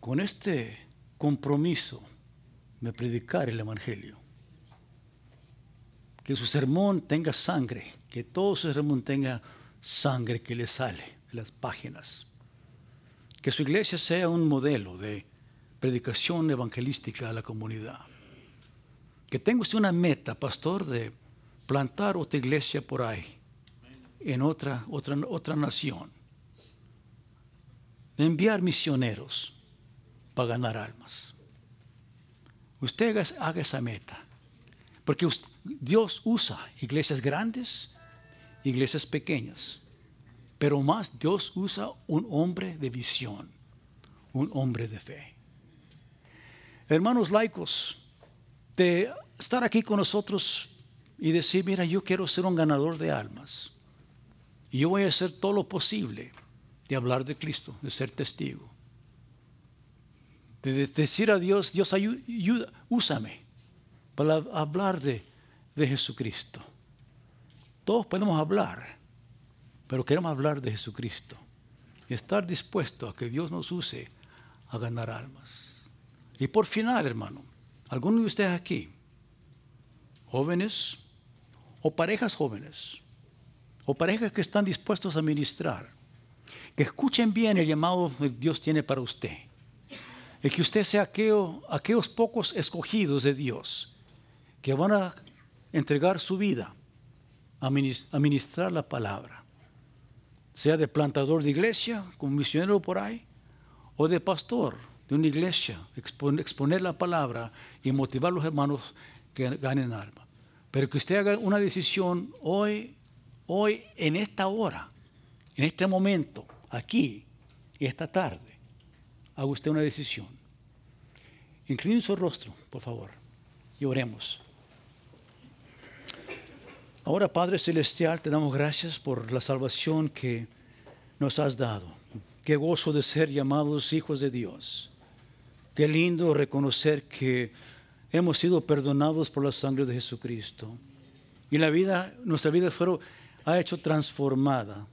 con este compromiso me predicar el Evangelio. Que su sermón tenga sangre, que todo su sermón tenga sangre que le sale de las páginas. Que su iglesia sea un modelo de predicación evangelística a la comunidad. Que tenga usted una meta, pastor, de plantar otra iglesia por ahí, en otra, otra, otra nación. De enviar misioneros para ganar almas. Usted haga esa meta. Porque Dios usa iglesias grandes, iglesias pequeñas. Pero más Dios usa un hombre de visión, un hombre de fe. Hermanos laicos, de estar aquí con nosotros y decir, mira, yo quiero ser un ganador de almas. Y yo voy a hacer todo lo posible de hablar de Cristo, de ser testigo de decir a Dios, Dios ayuda, úsame para hablar de, Jesucristo. Todos podemos hablar, pero queremos hablar de Jesucristo y estar dispuestos a que Dios nos use a ganar almas. Y por final, hermano, algunos de ustedes aquí, jóvenes o parejas jóvenes, o parejas que están dispuestos a ministrar, que escuchen bien el llamado que Dios tiene para usted es que usted sea aquellos pocos escogidos de Dios que van a entregar su vida a ministrar la palabra, sea de plantador de iglesia, como misionero por ahí, o de pastor de una iglesia, exponer la palabra y motivar a los hermanos que ganen alma. Pero que usted haga una decisión hoy, hoy, en esta hora, en este momento, aquí, y esta tarde haga usted una decisión. Incline su rostro, por favor, y oremos. Ahora, Padre Celestial, te damos gracias por la salvación que nos has dado. Qué gozo de ser llamados hijos de Dios. Qué lindo reconocer que hemos sido perdonados por la sangre de Jesucristo. Y la vida, nuestra vida ha hecho transformada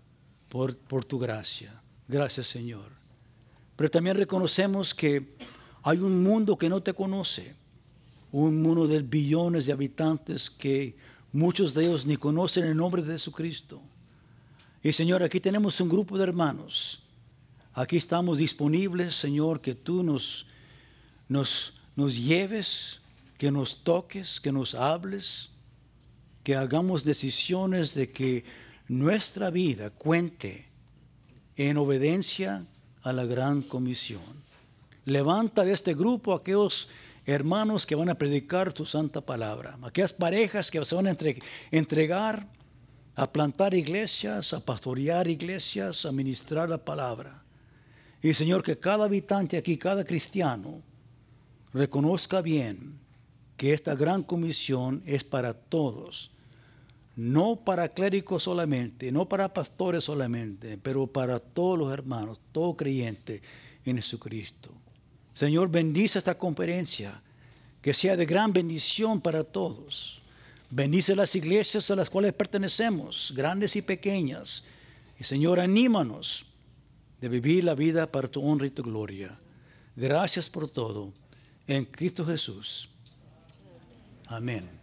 por tu gracia. Gracias, Señor. Pero también reconocemos que hay un mundo que no te conoce, un mundo de billones de habitantes que muchos de ellos ni conocen el nombre de Jesucristo. Y Señor, aquí tenemos un grupo de hermanos. Aquí estamos disponibles, Señor, que tú nos, nos, nos lleves, que nos toques, que nos hables, que hagamos decisiones de que nuestra vida cuente en obediencia a la gran comisión. Levanta de este grupo a aquellos hermanos que van a predicar tu santa palabra, aquellas parejas que se van a entregar a plantar iglesias, a pastorear iglesias, a ministrar la palabra. Y Señor, que cada habitante aquí, cada cristiano, reconozca bien que esta gran comisión es para todos no para clérigos solamente, no para pastores solamente, pero para todos los hermanos, todo creyente en Jesucristo. Señor, bendice esta conferencia, que sea de gran bendición para todos. Bendice las iglesias a las cuales pertenecemos, grandes y pequeñas. Y Señor, anímanos de vivir la vida para tu honra y tu gloria. Gracias por todo. En Cristo Jesús. Amén.